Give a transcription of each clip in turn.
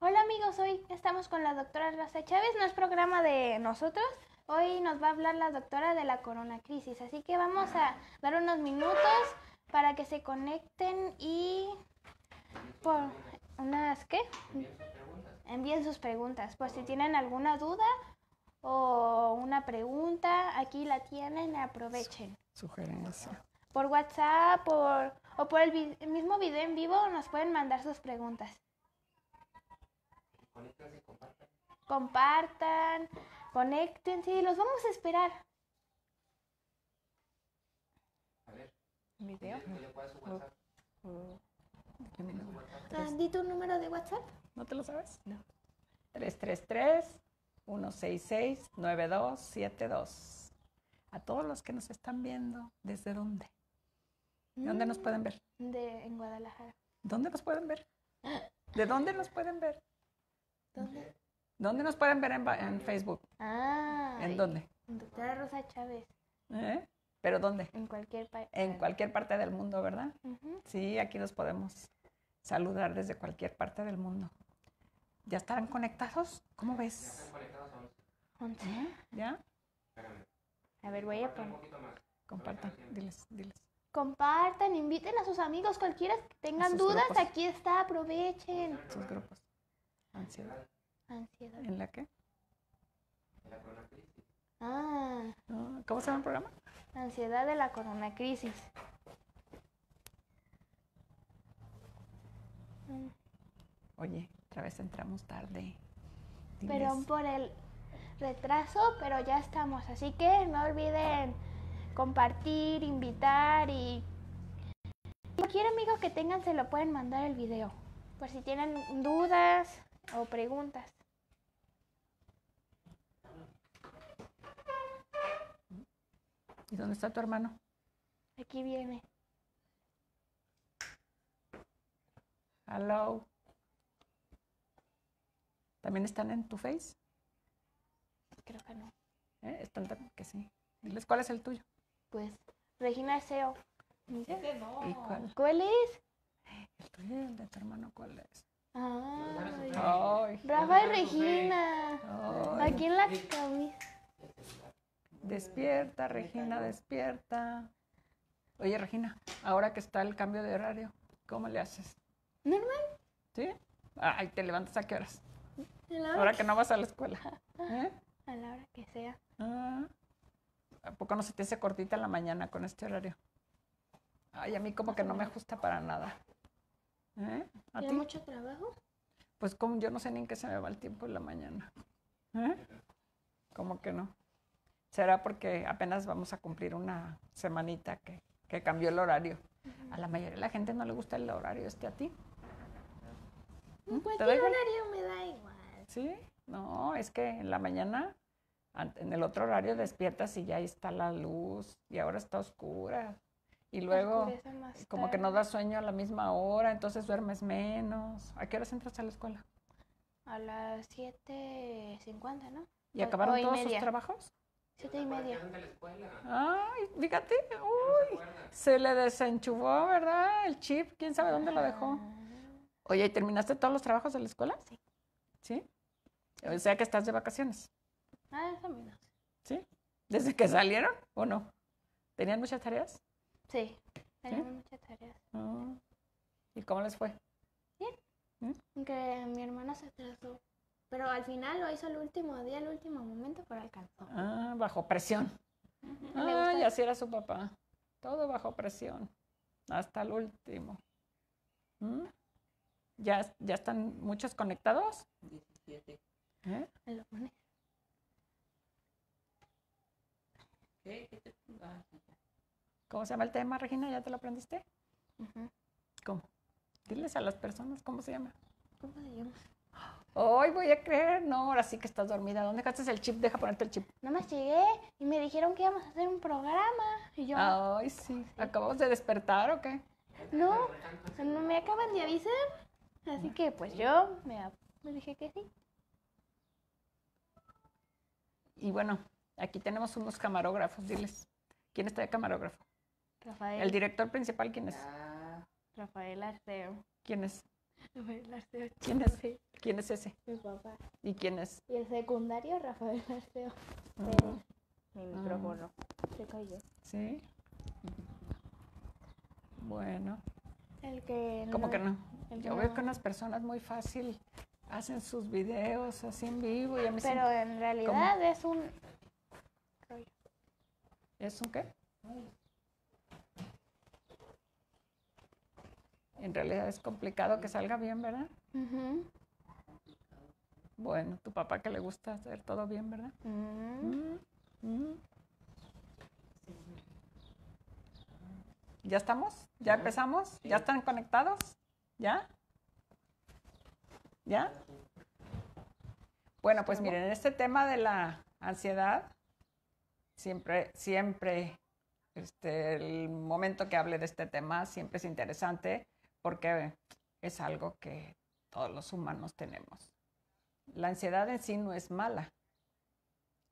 Hola amigos, hoy estamos con la doctora Rosa Chávez, no es programa de nosotros. Hoy nos va a hablar la doctora de la corona crisis, así que vamos a dar unos minutos para que se conecten y por unas que Envíen sus preguntas, pues por si tienen alguna duda o una pregunta, aquí la tienen, aprovechen. eso por WhatsApp por, o por el, mismo video en vivo nos pueden mandar sus preguntas. compartan. Compartan, conéctense, los vamos a esperar. A ver. ¿Video? di tu número de WhatsApp. ¿No te lo sabes? No. 333-166-9272. A todos los que nos están viendo, ¿desde dónde? ¿Dónde nos mm, pueden ver? De, en Guadalajara. ¿Dónde nos pueden ver? ¿De dónde nos pueden ver? ¿Dónde? ¿Dónde nos pueden ver en, Facebook? Ah. ¿En dónde? En doctora Rosa Chávez. ¿Eh? ¿Pero dónde? En cualquier parte. En ah, cualquier parte del mundo, ¿verdad? Sí, aquí nos podemos saludar desde cualquier parte del mundo. ¿Ya estarán conectados? ¿Cómo ves? Ya están conectados a ¿Eh? ¿Ya? A ver, voy a poner. Compartan, diles, diles compartan, inviten a sus amigos, cualquiera que tengan dudas, aquí está, aprovechen. Sus grupos. Ansiedad. ¿En la qué? En la corona Ah. ¿Cómo se llama el programa? Ansiedad de la corona crisis. Oye, otra vez entramos tarde. Perdón por el retraso, pero ya estamos. Así que no olviden compartir, invitar y cualquier amigo que tengan se lo pueden mandar el video por si tienen dudas o preguntas. ¿Y dónde está tu hermano? Aquí viene. Hello. ¿También están en tu face? Creo que no. ¿Eh? Están que sí. Diles cuál es el tuyo. Pues Regina Seo. Este cuál? es? El tuyo el de tu hermano, ¿cuál es? Ay. Rafa y Regina. ¿A Aquí en la camisa. Despierta, Regina, despierta. Oye, Regina, ahora que está el cambio de horario, ¿cómo le haces? Normal. ¿Sí? Ay, ¿te levantas a qué horas? ahora que... no vas a la escuela. ¿Eh? A la hora que sea. Ah. ¿a poco no se te hace cortita la mañana con este horario? Ay, a mí como que no me ajusta para nada. ¿Eh? ¿A mucho trabajo? Pues como yo no sé ni en qué se me va el tiempo en la mañana. ¿Eh? Como que no. Será porque apenas vamos a cumplir una semanita que, cambió el horario. A la mayoría de la gente no le gusta el horario este a ti. Mm, ¿Mm? horario me da igual. ¿Sí? No, es que en la mañana en el otro horario despiertas y ya ahí está la luz y ahora está oscura. Y luego eh, como que no da sueño a la misma hora, entonces duermes menos. ¿A qué hora entras a la escuela? A las 7.50, ¿no? ¿Y acabaron todos sus trabajos? Siete y media. Ay, fíjate, uy, se le desenchufó, ¿verdad? El chip, quién sabe dónde lo ah. dejó. Oye, ¿y terminaste todos los trabajos de la escuela? Sí. ¿Sí? O sea que estás de vacaciones. Ah, eso ¿Sí? ¿Desde que salieron o no? ¿Tenían muchas tareas? Sí, tenían muchas tareas. Ah. ¿Y cómo les fue? Bien. ¿Mm? Aunque mi hermana se atrasó. Pero al final lo hizo el último día, el último momento, pero alcanzó. Ah, bajo presión. Ah, y así era su papá. Todo bajo presión. Hasta el último. ¿Mm? ¿Ya, ¿Ya están muchos conectados? 17. ¿Eh? Ah, ¿Cómo se llama el tema, Regina? ¿Ya te lo aprendiste? ¿Cómo? Diles a las personas cómo se llama. ¿Cómo se llama? Hoy voy a creer, no, ahora sí que estás dormida. ¿Dónde dejaste el chip? Deja ponerte el chip. no más llegué y me dijeron que íbamos a hacer un programa. Y yo. Ay, sí. Ah, ¿Acabamos de despertar o qué? No, no me acaban de avisar. Así que pues yo me dije que sí. Y bueno, Aquí tenemos unos camarógrafos, diles. ¿Quién está de camarógrafo? Rafael. ¿El director principal quién es? Ah. Rafael Arceo. ¿Quién es? Rafael Arceo. ¿Quién es? ese? Mi papá. ¿Y quién es? Y el secundario, Rafael Arceo. Ah. Eh, mi ah. micrófono. Se cayó. Sí. Bueno. El que ¿Cómo que no? Yo veo que unas personas muy fácil hacen sus videos así en vivo y a mí Pero en realidad es un ¿Es un qué? En realidad es complicado que salga bien, ¿verdad? Bueno, tu papá que le gusta hacer todo bien, ¿verdad? Mm, mm. ¿Ya estamos? ¿Ya empezamos? ¿Ya están conectados? ¿Ya? ¿Ya? Bueno, pues miren, este tema de la ansiedad, Siempre, siempre, este, el momento que hable de este tema siempre es interesante porque es algo que todos los humanos tenemos. La ansiedad en sí no es mala.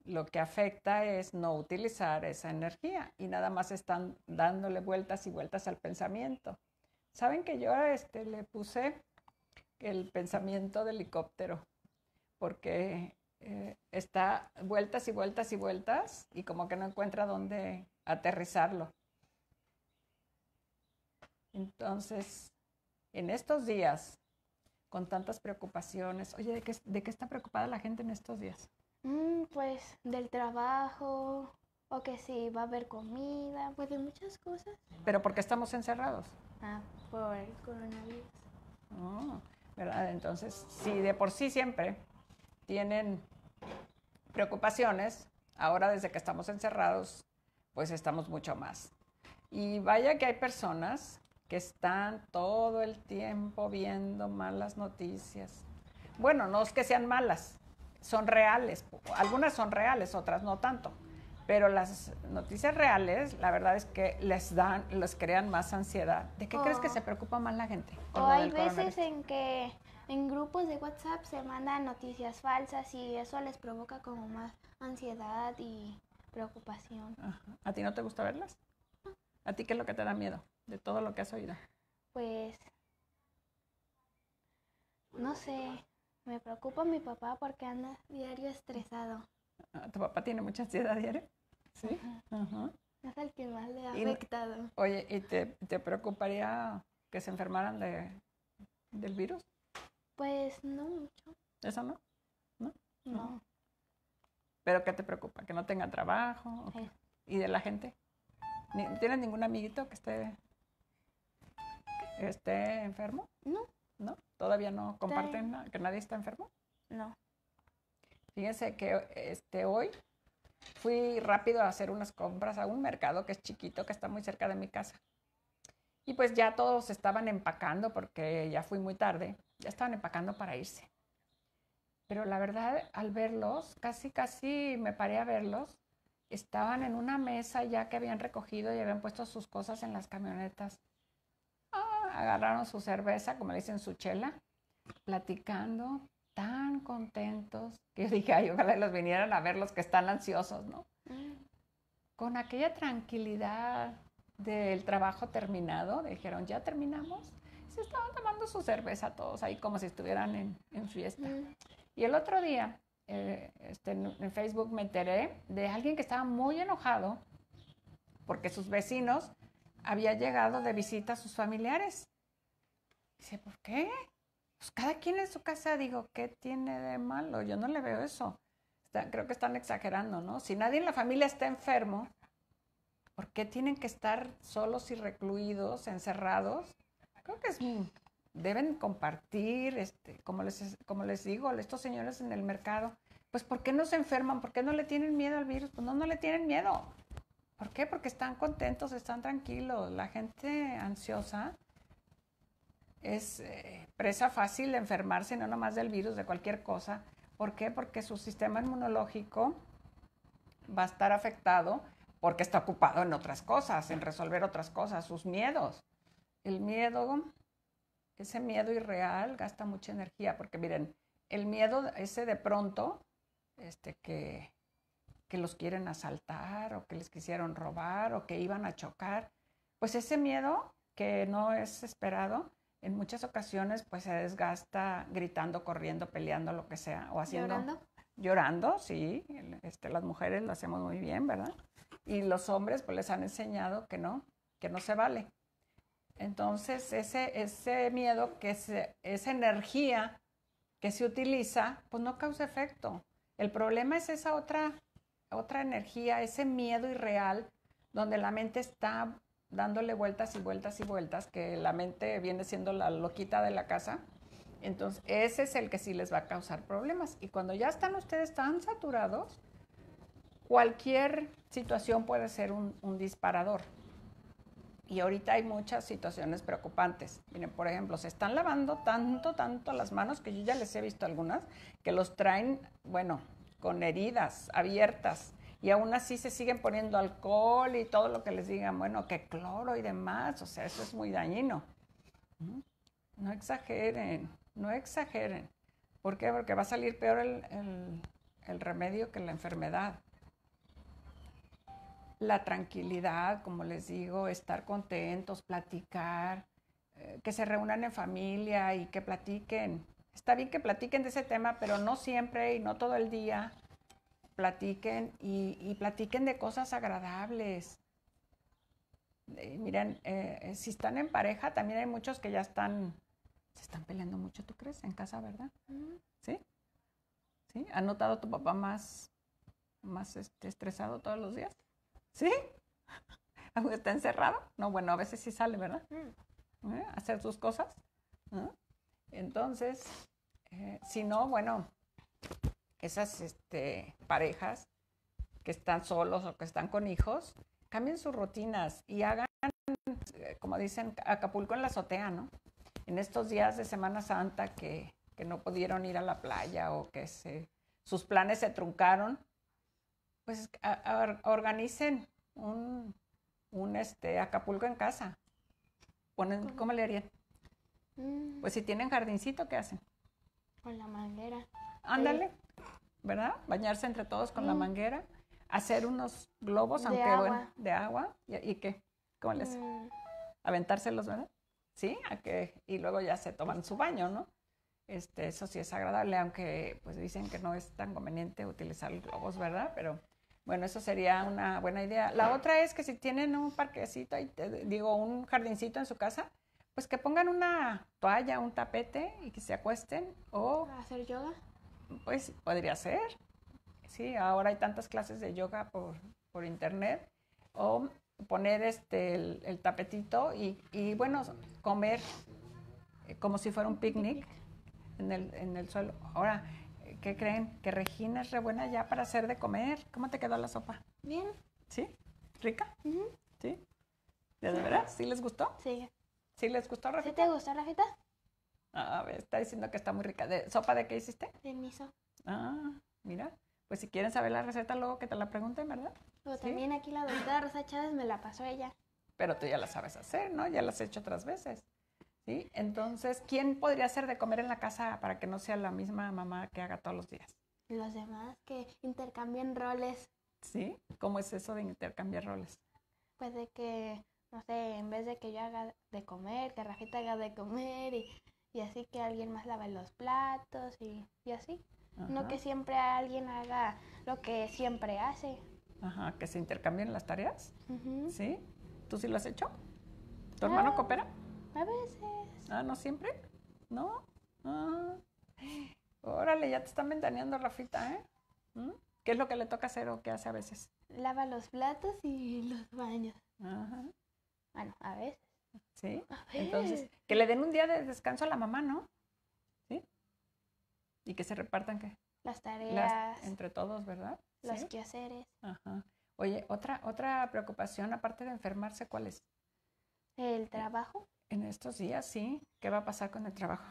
Lo que afecta es no utilizar esa energía y nada más están dándole vueltas y vueltas al pensamiento. Saben que yo este, le puse el pensamiento de helicóptero porque eh, está vueltas y vueltas y vueltas y como que no encuentra dónde aterrizarlo. Entonces, en estos días, con tantas preocupaciones, oye, ¿de qué, está preocupada la gente en estos días? Mm, pues del trabajo, o que si va a haber comida, pues de muchas cosas. ¿Pero por qué estamos encerrados? Ah, por el coronavirus. Oh, ¿Verdad? Entonces, si de por sí siempre tienen preocupaciones, ahora desde que estamos encerrados, pues estamos mucho más. Y vaya que hay personas que están todo el tiempo viendo malas noticias. Bueno, no es que sean malas, son reales. Algunas son reales, otras no tanto. Pero las noticias reales, la verdad es que les dan, les crean más ansiedad. ¿De qué crees que oh. se preocupa más la gente? O hay veces en que en grupos de WhatsApp se mandan noticias falsas y eso les provoca como más ansiedad y preocupación. ¿A ti no te gusta verlas? ¿A ti qué es lo que te da miedo de todo lo que has oído? Pues, no sé, me preocupa mi papá porque anda diario estresado. Ah, ¿Tu papá tiene mucha ansiedad diaria? Sí. Es el que más le ha afectado. oye, ¿y te, te preocuparía que se enfermaran de, del virus? Pues no mucho. ¿Eso no? ¿No? No. no. no pero qué te preocupa? ¿Que no tenga trabajo? ¿Y de la gente? ¿Tienes ningún amiguito que esté, esté enfermo? No. ¿No? ¿Todavía no comparten que nadie está enfermo? No. Fíjense que este, hoy fui rápido a hacer unas compras a un mercado que es chiquito, que está muy cerca de mi casa. Y pues ya todos estaban empacando porque ya fui muy tarde ya estaban empacando para irse. Pero la verdad, al verlos, casi, casi me paré a verlos, estaban en una mesa ya que habían recogido y habían puesto sus cosas en las camionetas. Ah, agarraron su cerveza, como le dicen, su chela, platicando, tan contentos, que yo dije, ay, ojalá los vinieran a ver los que están ansiosos, ¿no? Mm. Con aquella tranquilidad del trabajo terminado, dijeron, ya terminamos, estaban tomando su cerveza todos ahí como si estuvieran en, fiesta. Y el otro día, eh, este, en Facebook me enteré de alguien que estaba muy enojado porque sus vecinos había llegado de visita a sus familiares. Dice, ¿por qué? Pues cada quien en su casa, digo, ¿qué tiene de malo? Yo no le veo eso. creo que están exagerando, ¿no? Si nadie en la familia está enfermo, ¿por qué tienen que estar solos y recluidos, encerrados? creo que deben compartir, este, como, les, como les digo, estos señores en el mercado, pues ¿por qué no se enferman? ¿Por qué no le tienen miedo al virus? Pues no, no le tienen miedo. ¿Por qué? Porque están contentos, están tranquilos. La gente ansiosa es eh, presa fácil de enfermarse, no nomás del virus, de cualquier cosa. ¿Por qué? Porque su sistema inmunológico va a estar afectado porque está ocupado en otras cosas, en resolver otras cosas, sus miedos. El miedo, ese miedo irreal gasta mucha energía, porque miren, el miedo ese de pronto, este que, los quieren asaltar o que les quisieron robar o que iban a chocar, pues ese miedo que no es esperado, en muchas ocasiones pues se desgasta gritando, corriendo, peleando, lo que sea, o haciendo... ¿Llorando? Llorando, sí. Este, las mujeres lo hacemos muy bien, ¿verdad? Y los hombres pues les han enseñado que no, que no se vale. Entonces, ese, miedo, que es esa energía que se utiliza, pues no causa efecto. El problema es esa otra, otra energía, ese miedo irreal, donde la mente está dándole vueltas y vueltas y vueltas, que la mente viene siendo la loquita de la casa. Entonces, ese es el que sí les va a causar problemas. Y cuando ya están ustedes tan saturados, cualquier situación puede ser un disparador. Y ahorita hay muchas situaciones preocupantes. Miren, por ejemplo, se están lavando tanto, tanto las manos, que yo ya les he visto algunas, que los traen, bueno, con heridas abiertas. Y aún así se siguen poniendo alcohol y todo lo que les digan, bueno, que cloro y demás. O sea, eso es muy dañino. No exageren, no exageren. ¿Por qué? Porque va a salir peor el, el remedio que la enfermedad la tranquilidad, como les digo, estar contentos, platicar, eh, que se reúnan en familia y que platiquen. Está bien que platiquen de ese tema, pero no siempre y no todo el día. Platiquen y, platiquen de cosas agradables. Eh, miren, eh, si están en pareja, también hay muchos que ya están, se están peleando mucho, ¿tú crees? En casa, ¿verdad? ¿Sí? ¿Sí? ¿Ha notado tu papá más, más este, estresado todos los días? ¿Sí? ¿Está encerrado? No, bueno, a veces sí sale, ¿verdad? Mm. ¿Eh? Hacer sus cosas. Entonces, eh, si no, bueno, esas este, parejas que están solos o que están con hijos, cambien sus rutinas y hagan, eh, como dicen, Acapulco en la azotea, ¿no? En estos días de Semana Santa que, que no pudieron ir a la playa o que se, sus planes se truncaron, pues a, organicen un, este, Acapulco en casa. Ponen, ¿Cómo? le harían? Mm. Pues si tienen jardincito, ¿qué hacen? Con la manguera. Ándale, ¿verdad? Bañarse entre todos con la mm. manguera, hacer unos globos, de aunque agua. bueno, de agua. ¿Y, y qué? ¿Cómo les? Mm. Aventárselos, ¿verdad? Sí, a que, y luego ya se toman su baño, ¿no? Este, eso sí es agradable, aunque pues dicen que no es tan conveniente utilizar globos, ¿verdad? Pero bueno, eso sería una buena idea. La otra es que si tienen un parquecito, digo, un jardincito en su casa, pues que pongan una toalla, un tapete y que se acuesten o... ¿Hacer yoga? Pues podría ser. Sí, ahora hay tantas clases de yoga por, internet. O poner este, el, tapetito y, y, bueno, comer eh, como si fuera un picnic en el, en el suelo. Ahora, ¿Qué creen? Que Regina es re buena ya para hacer de comer. ¿Cómo te quedó la sopa? Bien. ¿Sí? ¿Rica? sí. de verdad? ¿Sí les gustó? Sí. ¿Sí les gustó, Rafita? ¿Sí te gustó, Rafita? a ver, está diciendo que está muy rica. ¿De sopa de qué hiciste? De miso. Ah, mira. Pues si quieren saber la receta, luego que te la pregunten, ¿verdad? Pero pues también aquí la doctora Rosa Chávez me la pasó ella. Pero tú ya la sabes hacer, ¿no? Ya la has hecho otras veces. Entonces, ¿quién podría hacer de comer en la casa para que no sea la misma mamá que haga todos los días? Los demás que intercambien roles. ¿Sí? ¿Cómo es eso de intercambiar roles? Pues de que, no sé, en vez de que yo haga de comer, que Rafita haga de comer y, así que alguien más lave los platos y, así. No que siempre alguien haga lo que siempre hace. Ajá, que se intercambien las tareas. ¿Sí? ¿Tú sí lo has hecho? ¿Tu ah, hermano coopera? A veces. Ah, ¿no siempre? ¿No? Ah. Órale, ya te están ventaneando, Rafita, ¿eh? ¿Mm? ¿Qué es lo que le toca hacer o qué hace a veces? Lava los platos y los baños. Ajá. Bueno, a veces. ¿Sí? A Entonces, que le den un día de descanso a la mamá, ¿no? ¿Sí? Y que se repartan, ¿qué? Las tareas. entre todos, ¿verdad? Los quehaceres. Ajá. Oye, otra, otra preocupación, aparte de enfermarse, ¿cuál es? El trabajo. En estos días, sí. ¿Qué va a pasar con el trabajo?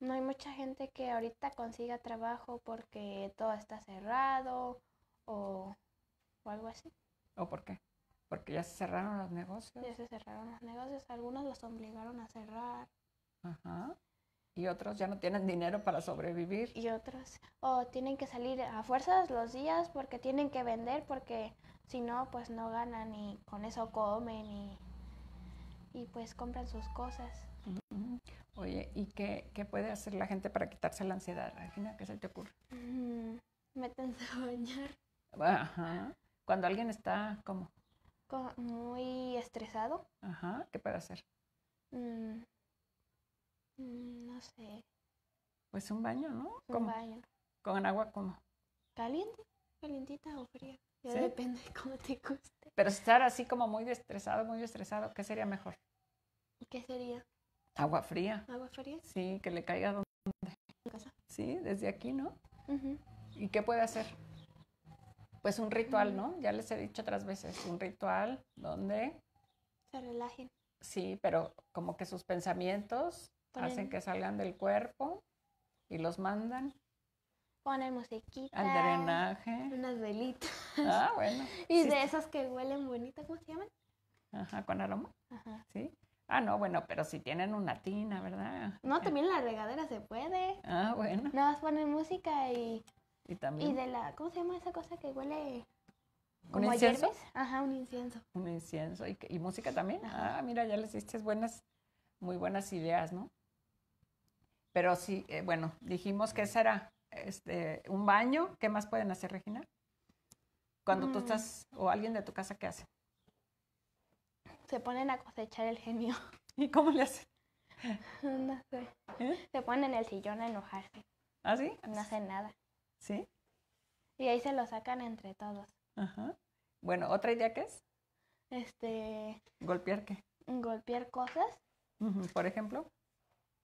No hay mucha gente que ahorita consiga trabajo porque todo está cerrado o, algo así. ¿O por qué? Porque ya se cerraron los negocios. Ya se cerraron los negocios. Algunos los obligaron a cerrar. Ajá. Y otros ya no tienen dinero para sobrevivir. Y otros. O tienen que salir a fuerzas los días porque tienen que vender porque si no, pues no ganan y con eso comen y y pues compran sus cosas. Oye, ¿y qué, puede hacer la gente para quitarse la ansiedad, Regina? ¿Qué se te ocurre? Mm, a bañar. Ajá. Cuando alguien está como muy estresado. Ajá. ¿Qué puede hacer? Mm, mm, no sé. Pues un baño, ¿no? Un baño. ¿Con agua cómo? Caliente, calientita o fría. Ya depende de cómo te guste. Pero estar así como muy estresado, muy estresado, ¿qué sería mejor? ¿Qué sería? Agua fría. ¿Agua fría? Sí, que le caiga donde. ¿En casa? Sí, desde aquí, ¿no? ¿Y qué puede hacer? Pues un ritual, ¿no? Ya les he dicho otras veces, un ritual donde... Se relajen. Sí, pero como que sus pensamientos hacen que salgan del cuerpo y los mandan. Ponen musiquita. Al drenaje. Unas velitas. Ah, bueno. y de esas que huelen bonitas, ¿cómo se llaman? Ajá, con aroma. Ajá. Sí. Ah, no, bueno, pero si tienen una tina, ¿verdad? No, eh. también la regadera se puede. Ah, bueno. Nada más ponen música y... Y también... Y de la... ¿Cómo se llama esa cosa que huele...? ¿Un incienso? Ajá, un incienso. Un incienso. ¿Y, música también? Ah, mira, ya les diste buenas, muy buenas ideas, ¿no? Pero sí, eh, bueno, dijimos que será este, un baño. ¿Qué más pueden hacer, Regina? Cuando tú mm. estás, o alguien de tu casa, ¿qué hace? se ponen a cosechar el genio. ¿Y cómo le hacen? No sé. ¿Eh? Se ponen en el sillón a enojarse. ¿Ah, sí? No hacen nada. ¿Sí? Y ahí se lo sacan entre todos. Ajá. Bueno, ¿otra idea qué es? Este... ¿Golpear qué? Golpear cosas. Por ejemplo.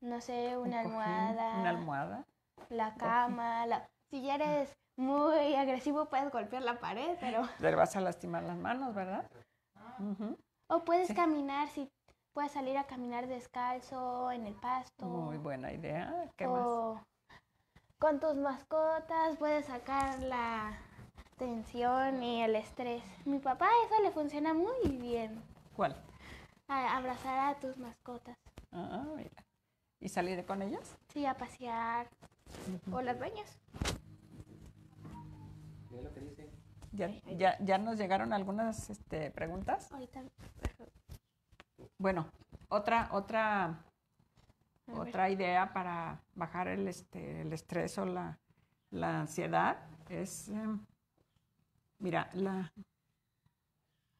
No sé, una almohada. una almohada. La cama. La... Si ya eres muy agresivo puedes golpear la pared, pero... Le vas a lastimar las manos, ¿verdad? Ajá. Ah. O puedes caminar, si puedes salir a caminar descalzo en el pasto. Muy buena idea. ¿Qué o Con tus mascotas puedes sacar la tensión y el estrés. Mi papá eso le funciona muy bien. ¿Cuál? A abrazar a tus mascotas. Ah, mira. ¿Y salir con ellas? Sí, a pasear. O las bañas. Ya, ya, ya nos llegaron algunas este, preguntas. Bueno, otra, otra, otra idea para bajar el, este, el estrés o la, la ansiedad es, em, mira, la,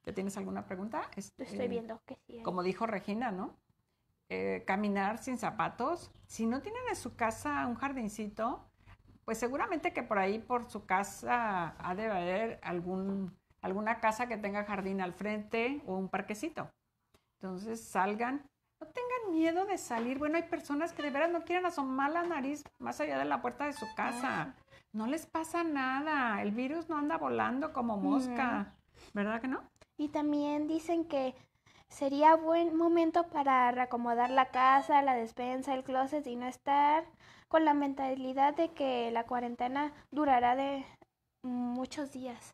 ¿ya tienes alguna pregunta? Estoy eh, viendo que sí. Como dijo Regina, ¿no? Eh, caminar sin zapatos. Si no tienen en su casa un jardincito, pues seguramente que por ahí, por su casa, ha de haber algún, alguna casa que tenga jardín al frente o un parquecito. Entonces salgan, no tengan miedo de salir. Bueno, hay personas que de veras no quieren asomar la nariz más allá de la puerta de su casa. No les pasa nada, el virus no anda volando como mosca, ¿verdad que no? Y también dicen que Sería buen momento para reacomodar la casa, la despensa, el closet y no estar con la mentalidad de que la cuarentena durará de muchos días.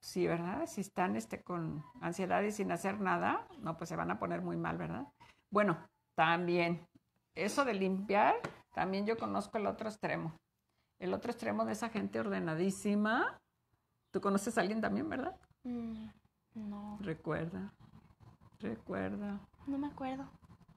Sí, ¿verdad? Si están este, con ansiedad y sin hacer nada, no, pues se van a poner muy mal, ¿verdad? Bueno, también, eso de limpiar, también yo conozco el otro extremo. El otro extremo de esa gente ordenadísima. ¿Tú conoces a alguien también, verdad? Mm, no. Recuerda. Recuerda. No me acuerdo.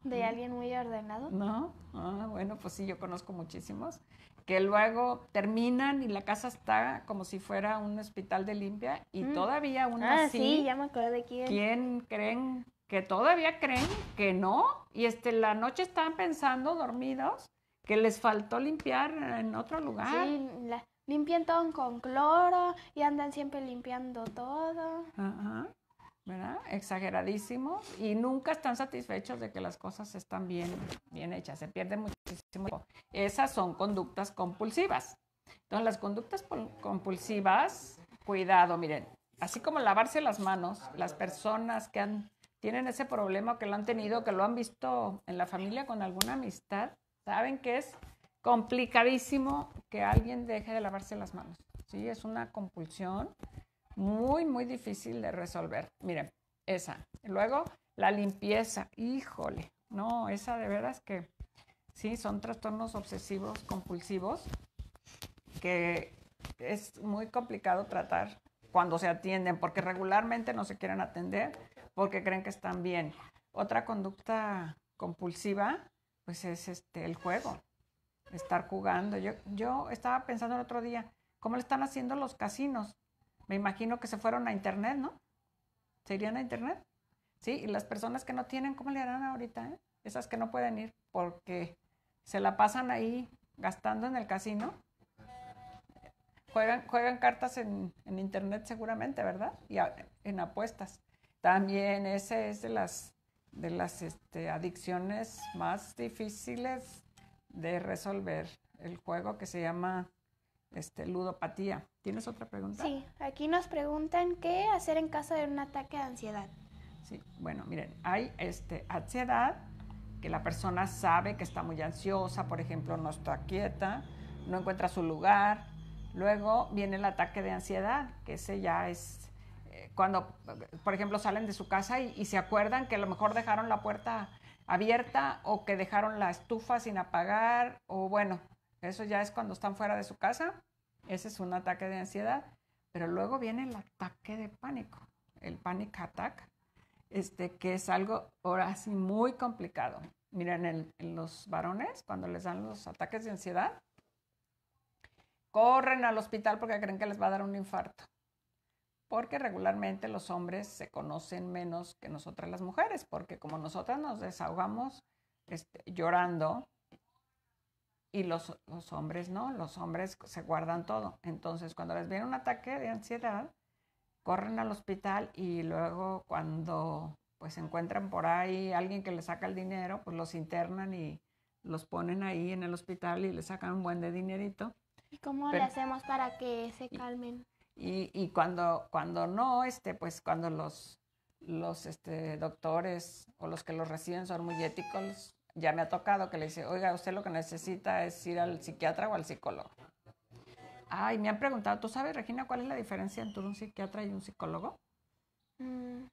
¿De alguien muy ordenado? No. Ah, bueno, pues sí, yo conozco muchísimos. Que luego terminan y la casa está como si fuera un hospital de limpia y mm. todavía aún ah, Sí, ya me acuerdo de quién. ¿Quién creen? Que todavía creen que no. Y este, la noche estaban pensando, dormidos, que les faltó limpiar en otro lugar. Sí, limpian todo con cloro y andan siempre limpiando todo. Ajá. ¿verdad? exageradísimo, y nunca están satisfechos de que las cosas están bien, bien hechas, se pierde muchísimo tiempo. Esas son conductas compulsivas. Entonces, las conductas compulsivas, cuidado, miren, así como lavarse las manos, las personas que han, tienen ese problema, que lo han tenido, que lo han visto en la familia con alguna amistad, saben que es complicadísimo que alguien deje de lavarse las manos. Sí, es una compulsión muy, muy difícil de resolver. Miren, esa. Luego, la limpieza. Híjole, no, esa de veras que sí, son trastornos obsesivos compulsivos que es muy complicado tratar cuando se atienden, porque regularmente no se quieren atender porque creen que están bien. Otra conducta compulsiva, pues es este, el juego, estar jugando. Yo, yo estaba pensando el otro día, ¿cómo le están haciendo los casinos? Me imagino que se fueron a internet, ¿no? ¿Se irían a internet? Sí, y las personas que no tienen, ¿cómo le harán ahorita? Eh? Esas que no pueden ir porque se la pasan ahí gastando en el casino. Juegan, cartas en, internet seguramente, ¿verdad? Y en apuestas. También ese es de las, de las este, adicciones más difíciles de resolver. El juego que se llama este, ludopatía. ¿Tienes otra pregunta? Sí, aquí nos preguntan qué hacer en caso de un ataque de ansiedad. Sí, bueno, miren, hay este, ansiedad que la persona sabe que está muy ansiosa, por ejemplo, no está quieta, no encuentra su lugar. Luego viene el ataque de ansiedad, que ese ya es eh, cuando, por ejemplo, salen de su casa y, y se acuerdan que a lo mejor dejaron la puerta abierta o que dejaron la estufa sin apagar o bueno, eso ya es cuando están fuera de su casa. Ese es un ataque de ansiedad. Pero luego viene el ataque de pánico, el panic attack, este, que es algo ahora sí muy complicado. Miren, los varones, cuando les dan los ataques de ansiedad, corren al hospital porque creen que les va a dar un infarto. Porque regularmente los hombres se conocen menos que nosotras las mujeres, porque como nosotras nos desahogamos este, llorando, y los, los, hombres no, los hombres se guardan todo. Entonces, cuando les viene un ataque de ansiedad, corren al hospital y luego cuando pues encuentran por ahí alguien que les saca el dinero, pues los internan y los ponen ahí en el hospital y les sacan un buen de dinerito. ¿Y cómo le hacemos para que se calmen? Y, y, cuando, cuando no, este, pues cuando los, los este, doctores o los que los reciben son muy éticos, ya me ha tocado que le dice, oiga, usted lo que necesita es ir al psiquiatra o al psicólogo. Ay, me han preguntado, ¿tú sabes, Regina, cuál es la diferencia entre un psiquiatra y un psicólogo? Mm.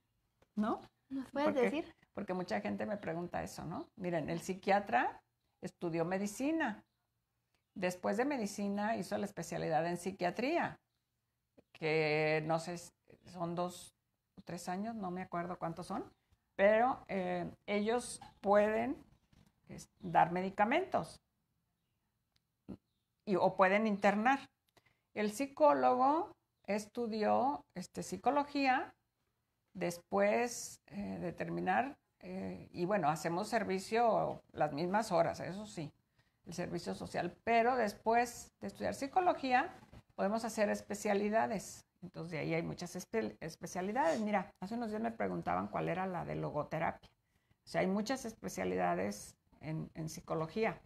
¿No? ¿Nos puedes decir? Porque mucha gente me pregunta eso, ¿no? Miren, el psiquiatra estudió medicina. Después de medicina hizo la especialidad en psiquiatría, que no sé, son dos o tres años, no me acuerdo cuántos son, pero eh, ellos pueden dar medicamentos o pueden internar. El psicólogo estudió este, psicología, después eh, de terminar, eh, y bueno, hacemos servicio las mismas horas, eso sí, el servicio social, pero después de estudiar psicología podemos hacer especialidades. Entonces, de ahí hay muchas especialidades. Mira, hace unos días me preguntaban cuál era la de logoterapia. O sea, hay muchas especialidades en, psicología.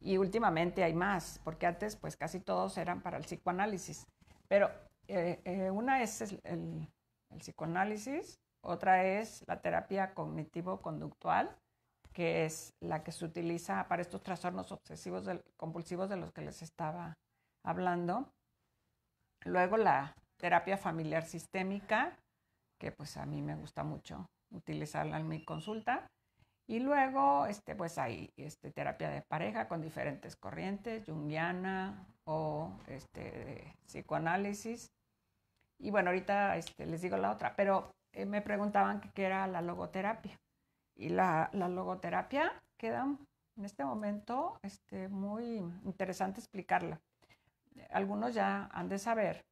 Y últimamente hay más, porque antes pues casi todos eran para el psicoanálisis. Pero eh, eh, una es el, psicoanálisis, otra es la terapia cognitivo-conductual, que es la que se utiliza para estos trastornos obsesivos compulsivos de los que les estaba hablando. Luego la terapia familiar sistémica, que pues a mí me gusta mucho utilizarla en mi consulta. Y luego, este, pues hay este, terapia de pareja con diferentes corrientes, junguiana o este, psicoanálisis. Y bueno, ahorita este, les digo la otra, pero eh, me preguntaban qué era la logoterapia. Y la, la, logoterapia queda en este momento este, muy interesante explicarla. Algunos ya han de saber.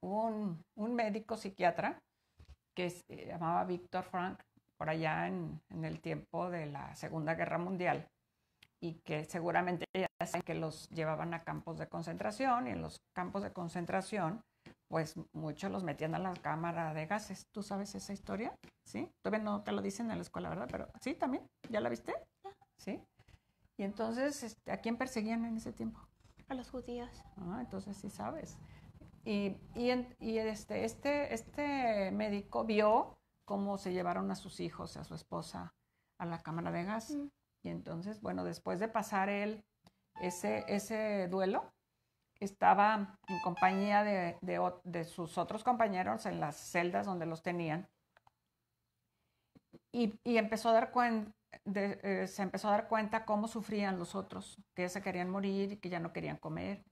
un, un médico psiquiatra que se eh, llamaba Víctor Frank por allá en, el tiempo de la Segunda Guerra Mundial y que seguramente ya saben que los llevaban a campos de concentración y en los campos de concentración pues muchos los metían a la cámara de gases. ¿Tú sabes esa historia? ¿Sí? Todavía no te lo dicen en la escuela, ¿verdad? Pero sí, también. ¿Ya la viste? ¿Sí? Y entonces, este, ¿a quién perseguían en ese tiempo? A los judíos. Ah, entonces sí sabes. Y, y, y este, este, este médico vio cómo se llevaron a sus hijos, a su esposa, a la cámara de gas. Mm. Y entonces, bueno, después de pasar él ese, ese duelo, estaba en compañía de, sus otros compañeros en las celdas donde los tenían. Y, empezó a dar eh, se empezó a dar cuenta cómo sufrían los otros, que se querían morir y que ya no querían comer.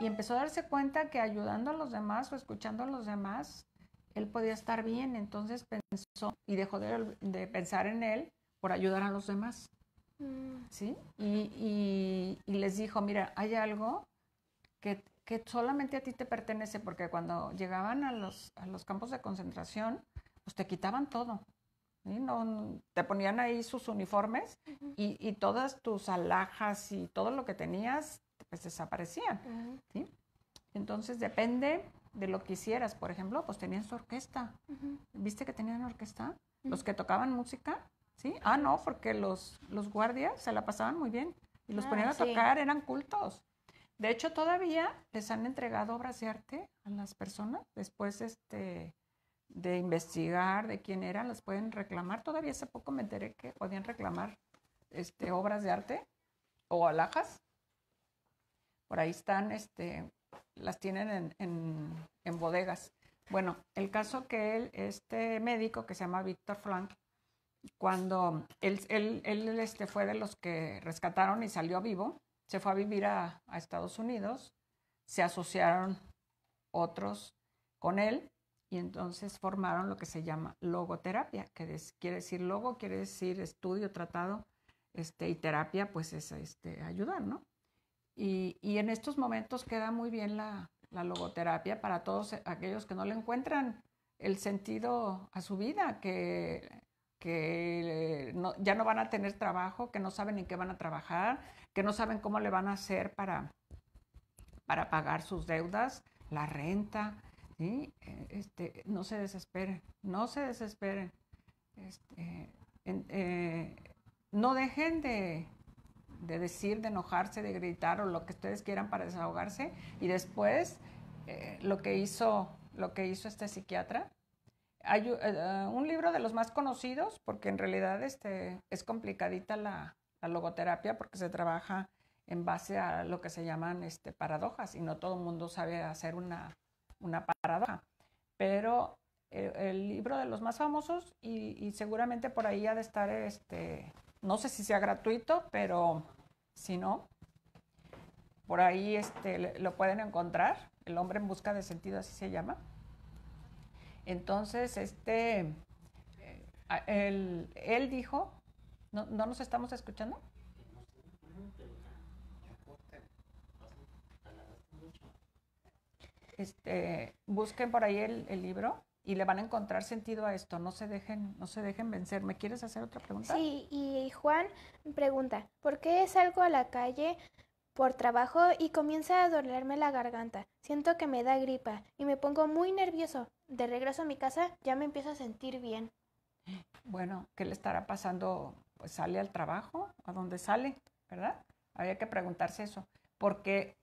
Y empezó a darse cuenta que ayudando a los demás o escuchando a los demás, él podía estar bien, entonces pensó y dejó de, pensar en él por ayudar a los demás. Mm. ¿Sí? Y, les dijo, mira, hay algo que, solamente a ti te pertenece, porque cuando llegaban a los, los campos de concentración, pues te quitaban todo. No, te ponían ahí sus uniformes y, todas tus alhajas y todo lo que tenías, pues desaparecían. ¿sí? Entonces depende de lo que hicieras. Por ejemplo, pues tenían su orquesta. ¿Viste que tenían orquesta? Los que tocaban música, ¿sí? Ah, no, porque los, los guardias se la pasaban muy bien y los ah, ponían a tocar, eran cultos. De hecho, todavía les han entregado obras de arte a las personas después este, de investigar de quién eran, las pueden reclamar. Todavía hace poco me enteré que podían reclamar este, obras de arte o alhajas. Por ahí están este, las tienen en, bodegas. Bueno, el caso que él, este médico que se llama Víctor Frank, cuando él, él, este, fue de los que rescataron y salió vivo, se fue a vivir a, Estados Unidos, se asociaron otros con él y entonces formaron lo que se llama logoterapia, que quiere decir logo, quiere decir estudio, tratado, este, y terapia, pues es este, ayudar, ¿no? Y, en estos momentos queda muy bien la, logoterapia para todos aquellos que no le encuentran el sentido a su vida, que, que ya no van a tener trabajo, que no saben en qué van a trabajar, que no saben cómo le van a hacer para, para pagar sus deudas, la renta. Este, no se desesperen, no se desesperen. Este, eh, no dejen de, de decir, de enojarse, de gritar o lo que ustedes quieran para desahogarse. Y después, eh, lo, que hizo, lo que hizo este psiquiatra. Hay eh, eh, un libro de los más conocidos, porque en realidad este, es complicadita la, logoterapia, porque se trabaja en base a lo que se llaman este, paradojas, y no todo el mundo sabe hacer una, una paradoja. Pero el libro de los más famosos, y, seguramente por ahí ha de estar este, no sé si sea gratuito, pero si no, por ahí este, lo pueden encontrar. El hombre en busca de sentido, así se llama. Entonces, este, eh, él, dijo, ¿no, nos estamos escuchando? Este, busquen por ahí el, el libro y le van a encontrar sentido a esto. No se dejen, no se dejen vencer. ¿Me quieres hacer otra pregunta? Sí, y Juan pregunta, ¿por qué salgo a la calle por trabajo y comienza a dolerme la garganta? Siento que me da gripa y me pongo muy nervioso. De regreso a mi casa ya me empiezo a sentir bien. Bueno, ¿qué le estará pasando? Pues sale al trabajo, a dónde sale, ¿verdad? Había que preguntarse eso, porque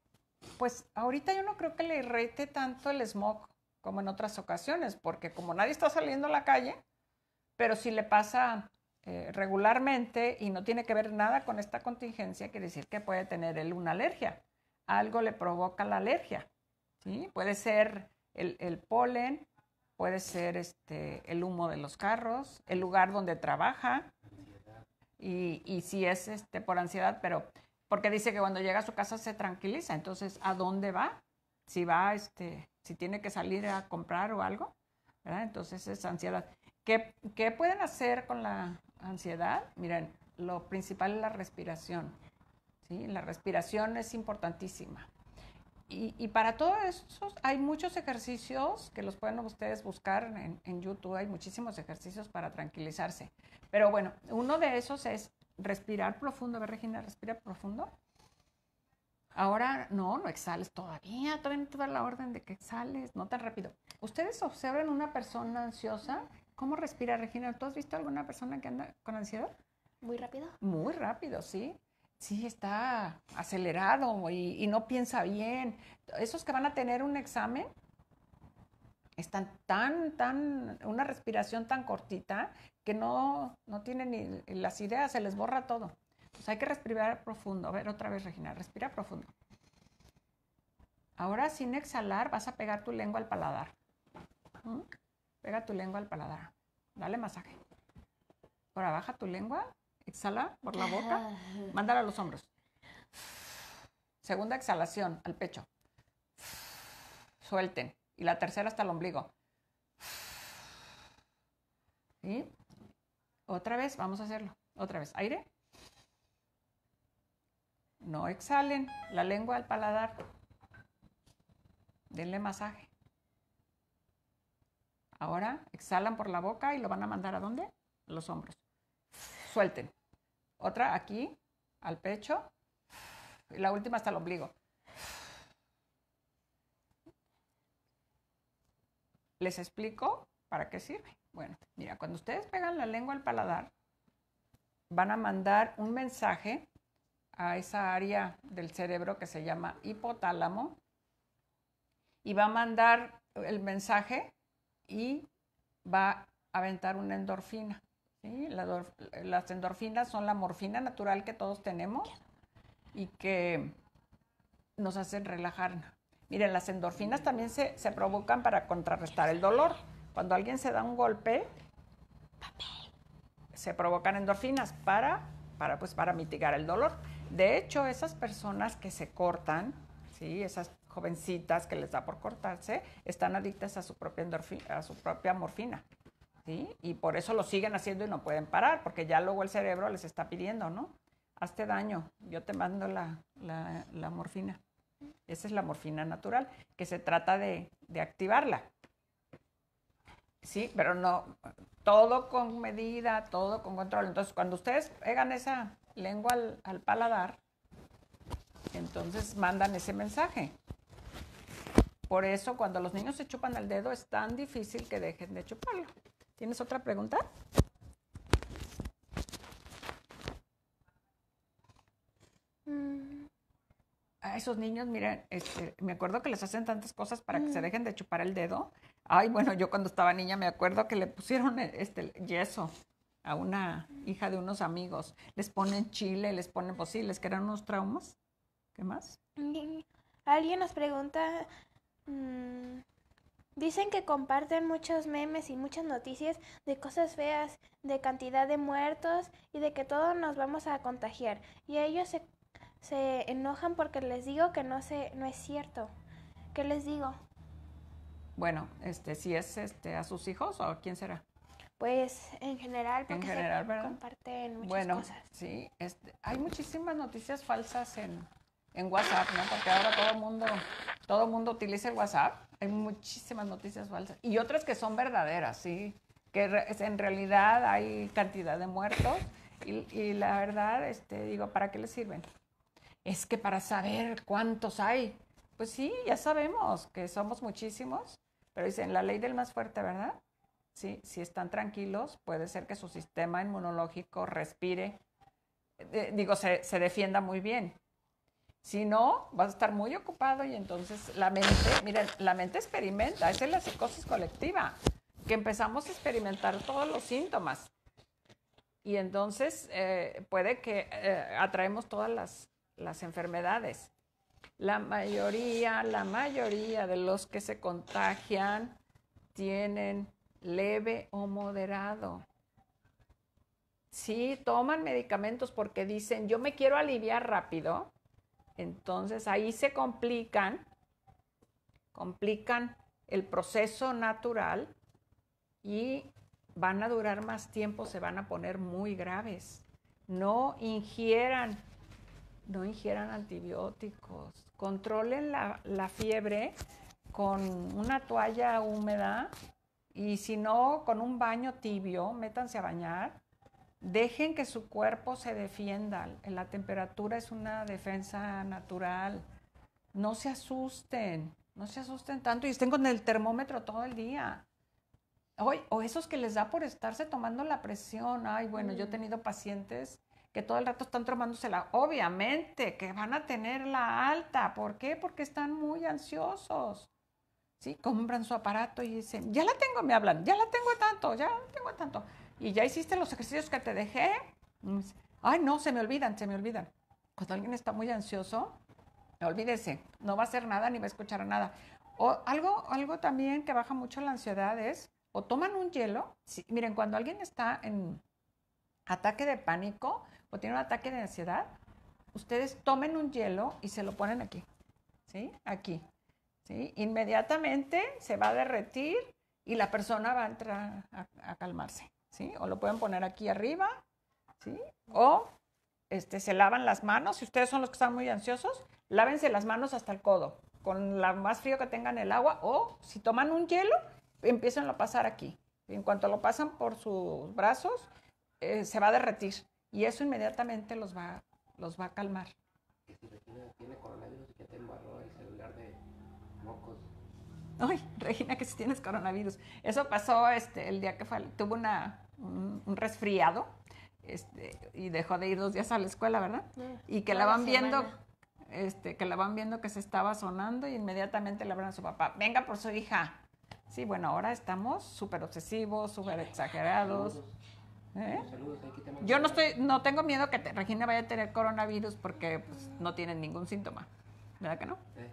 pues ahorita yo no creo que le rete tanto el smog como en otras ocasiones, porque como nadie está saliendo a la calle, pero si le pasa eh, regularmente y no tiene que ver nada con esta contingencia, quiere decir que puede tener él una alergia. Algo le provoca la alergia. ¿sí? Puede ser el, polen, puede ser este, el humo de los carros, el lugar donde trabaja, y, y, si es este, por ansiedad, pero porque dice que cuando llega a su casa se tranquiliza, entonces, ¿a dónde va? Si va este, si tiene que salir a comprar o algo, Entonces es ansiedad. ¿Qué, pueden hacer con la ansiedad? Miren, lo principal es la respiración, ¿sí? La respiración es importantísima. Y, para todo eso hay muchos ejercicios que los pueden ustedes buscar en, YouTube, hay muchísimos ejercicios para tranquilizarse. Pero bueno, uno de esos es respirar profundo. ver, Regina, respira profundo. Ahora, no, no exhales todavía, todavía no te da la orden de que exhales, no tan rápido. Ustedes observan una persona ansiosa, ¿cómo respira Regina? ¿Tú has visto alguna persona que anda con ansiedad? Muy rápido. Muy rápido, sí. Sí, está acelerado y, no piensa bien. Esos que van a tener un examen, están tan, tan, una respiración tan cortita que no, no tienen ni las ideas, se les borra todo. Pues, hay que respirar profundo. A ver, otra vez, Regina, respira profundo. Ahora sin exhalar vas a pegar tu lengua al paladar. ¿Mm? Pega tu lengua al paladar. Dale masaje. Ahora baja tu lengua, exhala por la boca, mándala a los hombros. Segunda exhalación al pecho. Suelten. Y la tercera hasta el ombligo. Otra vez, vamos a hacerlo. Otra vez, aire. No exhalen la lengua al paladar. Denle masaje. Ahora exhalan por la boca y lo van a mandar a dónde? Los hombros. Suelten. Otra aquí, al pecho. Y la última hasta el ombligo. Les explico para qué sirve. Bueno, mira, cuando ustedes pegan la lengua al paladar, van a mandar un mensaje a esa área del cerebro que se llama hipotálamo y va a mandar el mensaje y va a aventar una endorfina. Las endorfinas son la morfina natural que todos tenemos y que nos hacen relajar. Miren, las endorfinas también se, se provocan para contrarrestar el dolor. Cuando alguien se da un golpe, se provocan endorfinas para, para, pues, para mitigar el dolor. De hecho, esas personas que se cortan, ¿sí? esas jovencitas que les da por cortarse, están adictas a su propia, a su propia morfina. ¿sí? Y por eso lo siguen haciendo y no pueden parar, porque ya luego el cerebro les está pidiendo, ¿no? Hazte daño, yo te mando la, morfina. Esa es la morfina natural, que se trata de, de activarla. Sí, pero no, todo con medida, todo con control. Entonces, cuando ustedes pegan esa lengua al, paladar, entonces mandan ese mensaje. Por eso cuando los niños se chupan el dedo es tan difícil que dejen de chuparlo. ¿Tienes otra pregunta? Mm. A esos niños, miren, este, me acuerdo que les hacen tantas cosas para que se mm. dejen de chupar el dedo. Ay, bueno, yo cuando estaba niña me acuerdo que le pusieron este yeso a una hija de unos amigos. Les ponen chile, les ponen, pues sí, les quedan unos traumas. ¿Qué más? Alguien nos pregunta, mm, dicen que comparten muchos memes y muchas noticias de cosas feas, de cantidad de muertos y de que todos nos vamos a contagiar. Y ellos se, enojan porque les digo que no, se, no es cierto. ¿Qué les digo? Bueno, este, si es este, a sus hijos o quién será pues en general, porque se comparten muchas bueno, cosas. Sí, este, hay muchísimas noticias falsas en, WhatsApp, ¿no? Porque ahora todo el mundo, todo mundo utiliza el WhatsApp. Hay muchísimas noticias falsas. Y otras que son verdaderas, sí. Que en realidad hay cantidad de muertos. Y, la verdad, este, digo, ¿para qué les sirven? Es que para saber cuántos hay. Pues sí, ya sabemos que somos muchísimos. Pero dicen, la ley del más fuerte, ¿verdad? Si están tranquilos, puede ser que su sistema inmunológico respire, eh, digo, se, defienda muy bien. Si no, vas a estar muy ocupado y entonces la mente, miren, la mente experimenta, esa es la psicosis colectiva, que empezamos a experimentar todos los síntomas. Y entonces eh, puede que eh, atraemos todas las, las, enfermedades. La mayoría, la mayoría de los que se contagian tienen leve o moderado. Si toman medicamentos porque dicen, yo me quiero aliviar rápido, entonces ahí se complican, complican el proceso natural y van a durar más tiempo, se van a poner muy graves. No ingieran, no ingieran antibióticos. Controlen la, la fiebre con una toalla húmeda y si no, con un baño tibio, métanse a bañar. Dejen que su cuerpo se defienda. La temperatura es una defensa natural. No se asusten, no se asusten tanto y estén con el termómetro todo el día. Hoy, o esos que les da por estarse tomando la presión. Ay, bueno, yo he mm. tenido pacientes que todo el rato están tomándosela. Obviamente que van a tener la alta. ¿Por qué? Porque están muy ansiosos. ¿sí? Compran su aparato y dicen, ya la tengo, me hablan, ya la tengo tanto, ya la tengo tanto. Y ya hiciste los ejercicios que te dejé. Ay, no, se me olvidan, se me olvidan. Cuando alguien está muy ansioso, olvídese, no va a hacer nada ni va a escuchar nada. O algo, algo también que baja mucho la ansiedad es, o toman un hielo, miren, cuando alguien está en ataque de pánico o tiene un ataque de ansiedad, ustedes tomen un hielo y se lo ponen aquí, ¿sí? Aquí, Inmediatamente se va a derretir y la persona va a entrar a, calmarse, ¿sí? O lo pueden poner aquí arriba, ¿sí? O este, se lavan las manos. Si ustedes son los que están muy ansiosos, lávense las manos hasta el codo, con la más frío que tengan el agua. O si toman un hielo, empiecen a pasar aquí. En cuanto lo pasan por sus brazos, eh, se va a derretir. Y eso inmediatamente los va, los va a calmar. Ay, Regina, que si tienes coronavirus. Eso pasó este, el día que fue, tuvo una, un, resfriado este, y dejó de ir dos días a la escuela, ¿verdad? Ah, y que la van viendo, este, que la van viendo que se estaba sonando y inmediatamente le hablan a su papá, venga por su hija. Sí, bueno, ahora estamos súper obsesivos, súper exagerados. ¿Eh? Yo no estoy, no tengo miedo que Regina vaya a tener coronavirus porque pues, no tiene ningún síntoma, ¿verdad que no? Eh,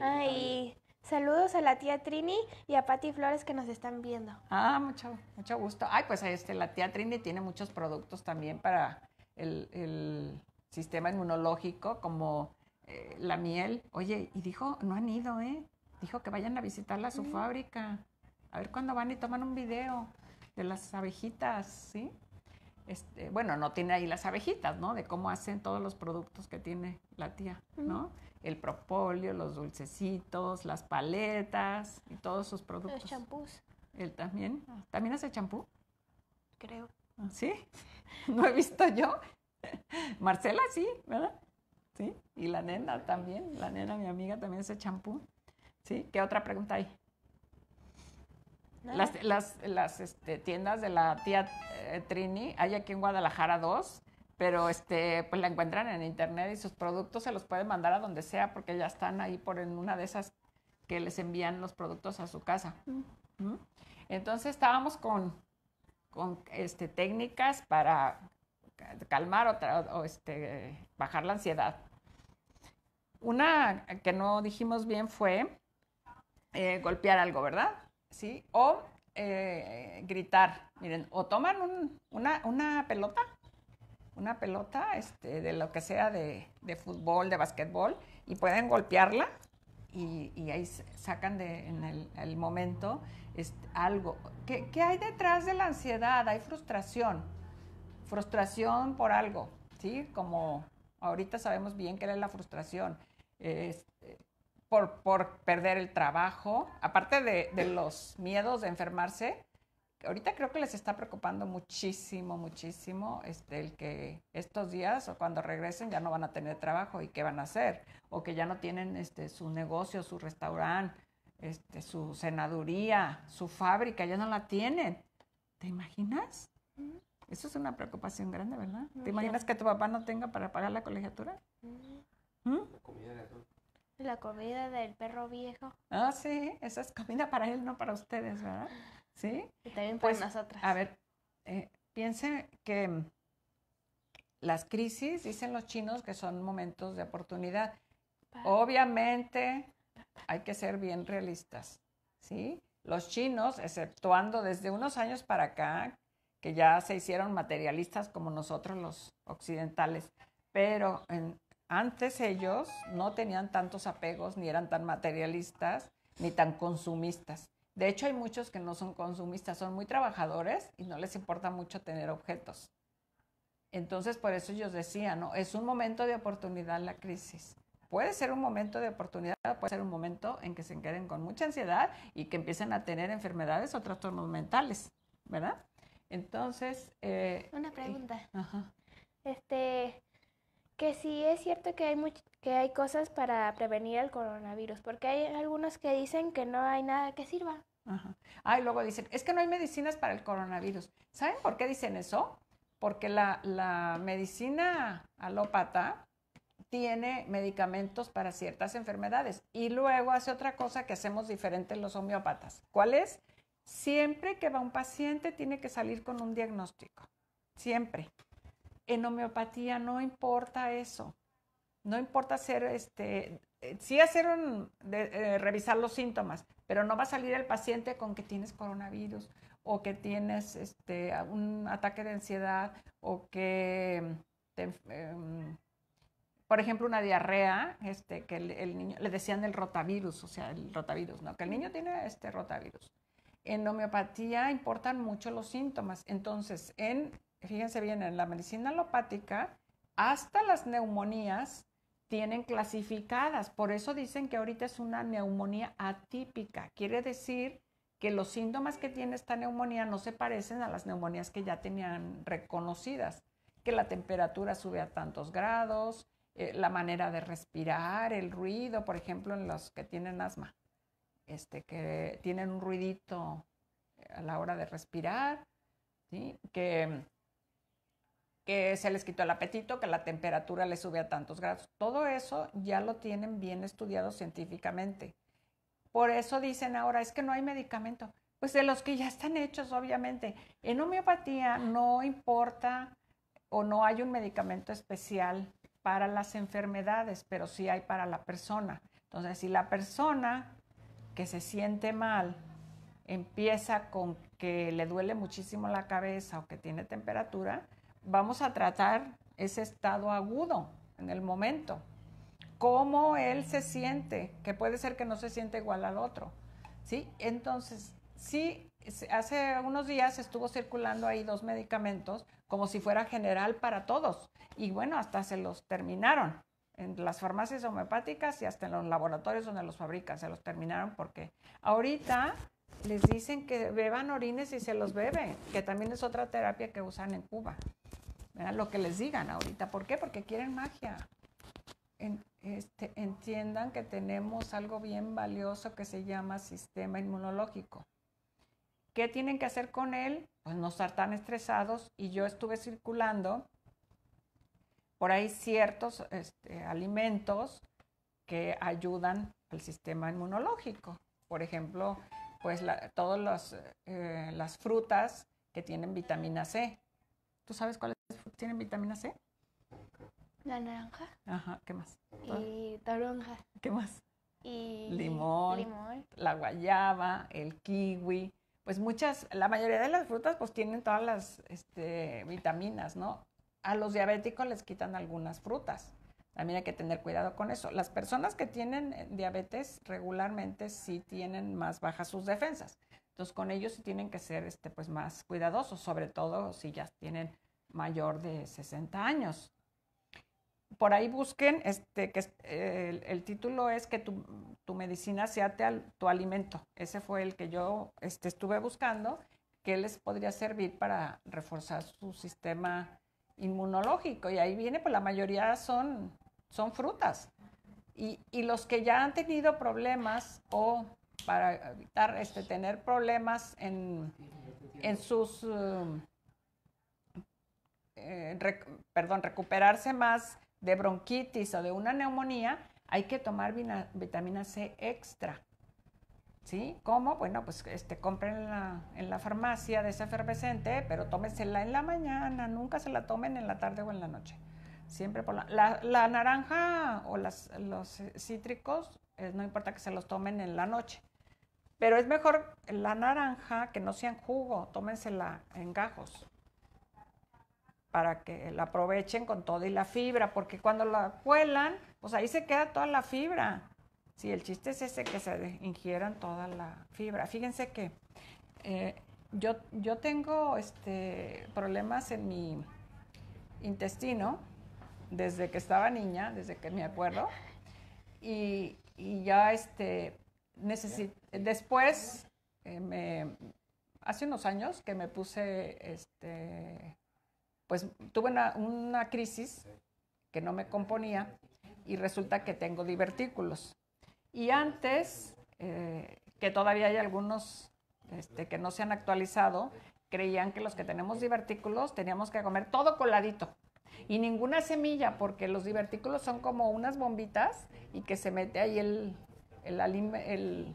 Ay, eh, Saludos a la tía Trini y a Patti Flores que nos están viendo. Ah, mucho, mucho gusto. Ay, pues este, la tía Trini tiene muchos productos también para el, sistema inmunológico, como eh, la miel. Oye, y dijo, no han ido, ¿eh? Dijo que vayan a visitarla a su fábrica. A ver cuándo van y toman un video de las abejitas, ¿sí? Este, bueno, no tiene ahí las abejitas, ¿no? De cómo hacen todos los productos que tiene la tía, ¿no? el propóleo, los dulcecitos, las paletas y todos sus productos. Los champús. ¿Él también? ¿También hace champú? Creo. Ah, ¿Sí? ¿No he visto yo? Marcela sí, ¿verdad? Sí. Y la nena también, la nena, mi amiga, también hace champú. ¿Sí? ¿Qué otra pregunta hay? Las, las, las este, tiendas de la tía eh, Trini, hay aquí en Guadalajara dos, pero este, pues la encuentran en internet y sus productos se los pueden mandar a donde sea porque ya están ahí por en una de esas que les envían los productos a su casa. Mm. Entonces estábamos con, con este, técnicas para calmar o, este, bajar la ansiedad. Una que no dijimos bien fue eh, golpear algo, ¿verdad? Sí, o eh, gritar. Miren, o toman una pelota una pelota este, de lo que sea de, fútbol, de basquetbol, y pueden golpearla y, ahí sacan de, en el, momento este, algo. ¿Qué, hay detrás de la ansiedad? Hay frustración, frustración por algo, ¿sí? Como ahorita sabemos bien qué es la frustración. Este, por, perder el trabajo, aparte de los miedos de enfermarse, ahorita creo que les está preocupando muchísimo, muchísimo este, el que estos días o cuando regresen ya no van a tener trabajo y qué van a hacer, o que ya no tienen este, su negocio, su restaurante, este, su senaduría, su fábrica, ya no la tienen. ¿Te imaginas? Mm. Eso es una preocupación grande, ¿verdad? ¿Te imaginas que tu papá no tenga para pagar la colegiatura? Mm. ¿Mm? La comida la comida del perro viejo. Ah, sí, esa es comida para él, no para ustedes, ¿verdad? ¿sí? Y también para pues, A ver, eh, piense que mm, las crisis, dicen los chinos, que son momentos de oportunidad. Obviamente hay que ser bien realistas, ¿sí? Los chinos, exceptuando desde unos años para acá, que ya se hicieron materialistas como nosotros los occidentales, pero antes ellos no tenían tantos apegos, ni eran tan materialistas, ni tan consumistas. De hecho, hay muchos que no son consumistas, son muy trabajadores y no les importa mucho tener objetos. Entonces, por eso yo decía, ¿no? Es un momento de oportunidad la crisis. Puede ser un momento de oportunidad, puede ser un momento en que se queden con mucha ansiedad y que empiecen a tener enfermedades o trastornos mentales, ¿verdad? Entonces... Eh, Una pregunta. ajá. Este, que sí es cierto que hay much, que hay cosas para prevenir el coronavirus, porque hay algunos que dicen que no hay nada que sirva. Ajá. Ah, y luego dicen, es que no hay medicinas para el coronavirus. ¿Saben por qué dicen eso? Porque la, medicina alópata tiene medicamentos para ciertas enfermedades y luego hace otra cosa que hacemos diferente los homeópatas. ¿Cuál es? Siempre que va un paciente tiene que salir con un diagnóstico. Siempre. En homeopatía no importa eso no importa hacer, este, eh, sí hacer un, eh, revisar los síntomas, pero no va a salir el paciente con que tienes coronavirus o que tienes este, un ataque de ansiedad o que, em, por ejemplo, una diarrea, este, que el, niño, le decían el rotavirus, o sea, el rotavirus, ¿no? Que el niño tiene este rotavirus. En homeopatía importan mucho los síntomas. Entonces, en, fíjense bien, en la medicina alopática, hasta las neumonías tienen clasificadas. Por eso dicen que ahorita es una neumonía atípica. Quiere decir que los síntomas que tiene esta neumonía no se parecen a las neumonías que ya tenían reconocidas, que la temperatura sube a tantos grados, eh, la manera de respirar, el ruido, por ejemplo, en los que tienen asma, este, que tienen un ruidito a la hora de respirar, ¿sí? que que se les quitó el apetito, que la temperatura le sube a tantos grados. Todo eso ya lo tienen bien estudiado científicamente. Por eso dicen ahora, es que no hay medicamento. Pues de los que ya están hechos, obviamente. En homeopatía no importa o no hay un medicamento especial para las enfermedades, pero sí hay para la persona. Entonces, si la persona que se siente mal empieza con que le duele muchísimo la cabeza o que tiene temperatura, vamos a tratar ese estado agudo en el momento. Cómo él se siente, que puede ser que no se siente igual al otro. ¿sí? Entonces, sí, hace unos días estuvo circulando ahí dos medicamentos como si fuera general para todos. Y bueno, hasta se los terminaron en las farmacias homeopáticas y hasta en los laboratorios donde los fabrican, se los terminaron porque ahorita les dicen que beban orines y se los beben, que también es otra terapia que usan en Cuba lo que les digan ahorita. ¿Por qué? Porque quieren magia. Este, entiendan que tenemos algo bien valioso que se llama sistema inmunológico. ¿Qué tienen que hacer con él? Pues no estar tan estresados y yo estuve circulando por ahí ciertos este, alimentos que ayudan al sistema inmunológico. Por ejemplo, pues todas las, eh, las frutas que tienen vitamina C. ¿Tú sabes cuál es? ¿Tienen vitamina C? La naranja. Ajá, ¿qué más? Y toronja. ¿Qué más? Y limón, la guayaba, el kiwi. Pues muchas, la mayoría de las frutas pues tienen todas las este, vitaminas, ¿no? A los diabéticos les quitan algunas frutas. También hay que tener cuidado con eso. Las personas que tienen eh, diabetes regularmente sí tienen más bajas sus defensas. Entonces con ellos sí tienen que ser este, pues, más cuidadosos, sobre todo si ya tienen mayor de 60 años. Por ahí busquen, este, que el, título es que tu, medicina sea tu alimento. Ese fue el que yo este, estuve buscando, que les podría servir para reforzar su sistema inmunológico. Y ahí viene, pues la mayoría son, son frutas. Y, los que ya han tenido problemas o para evitar este, tener problemas en, en sus... Um, eh, perdón, recuperarse más de bronquitis o de una neumonía, hay que tomar vitamina C extra. ¿Sí? ¿Cómo? Bueno, pues este, compren en la, farmacia de ese efervescente, pero tómensela en la mañana, nunca se la tomen en la tarde o en la noche. Siempre por la, naranja o las, los cítricos, no importa que se los tomen en la noche. Pero es mejor la naranja que no en jugo, tómensela en gajos para que la aprovechen con toda y la fibra, porque cuando la cuelan, pues ahí se queda toda la fibra. Sí, el chiste es ese que se ingieran toda la fibra. Fíjense que eh, yo, yo tengo este, problemas en mi intestino desde que estaba niña, desde que me acuerdo, y, ya este, después, eh, me, hace unos años que me puse este, pues tuve una, crisis que no me componía y resulta que tengo divertículos. Y antes, eh, que todavía hay algunos este, que no se han actualizado, creían que los que tenemos divertículos teníamos que comer todo coladito y ninguna semilla, porque los divertículos son como unas bombitas y que se mete ahí el, el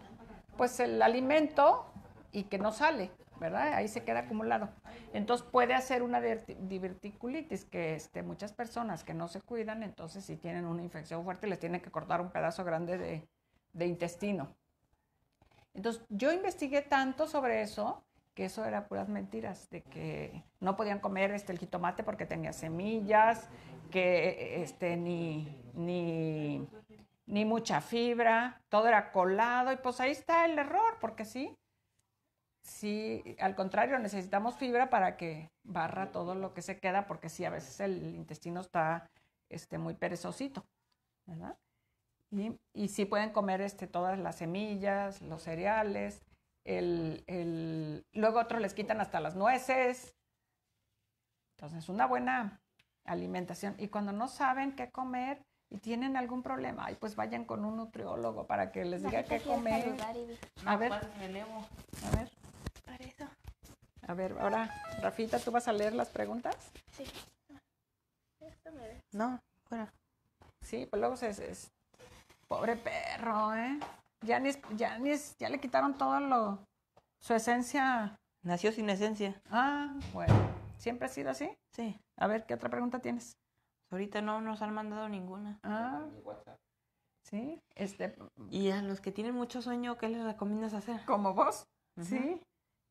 pues el alimento y que no sale, ¿verdad? Ahí se queda acumulado. Entonces puede hacer una diverticulitis, que este, muchas personas que no se cuidan, entonces si tienen una infección fuerte les tienen que cortar un pedazo grande de, intestino. Entonces yo investigué tanto sobre eso que eso era puras mentiras, de que no podían comer este, el jitomate porque tenía semillas, que este, ni, ni, ni mucha fibra, todo era colado y pues ahí está el error, porque sí, sí, al contrario, necesitamos fibra para que barra todo lo que se queda, porque sí, a veces el intestino está este, muy perezosito, ¿verdad? Y, y sí pueden comer este, todas las semillas, los cereales, el, el... luego otros les quitan hasta las nueces. Entonces, una buena alimentación. Y cuando no saben qué comer y tienen algún problema, ay, pues vayan con un nutriólogo para que les diga qué comer. A ver, a ver. A ver, ahora, Rafita, ¿tú vas a leer las preguntas? Sí. me No, fuera. Sí, pues luego se... Es, pobre perro, ¿eh? Ya, ni, ya, ni, ya le quitaron todo lo... Su esencia... Nació sin esencia. Ah, bueno. ¿Siempre ha sido así? Sí. A ver, ¿qué otra pregunta tienes? Ahorita no nos han mandado ninguna. Ah. Sí, este... Y a los que tienen mucho sueño, ¿qué les recomiendas hacer? ¿Como vos? Sí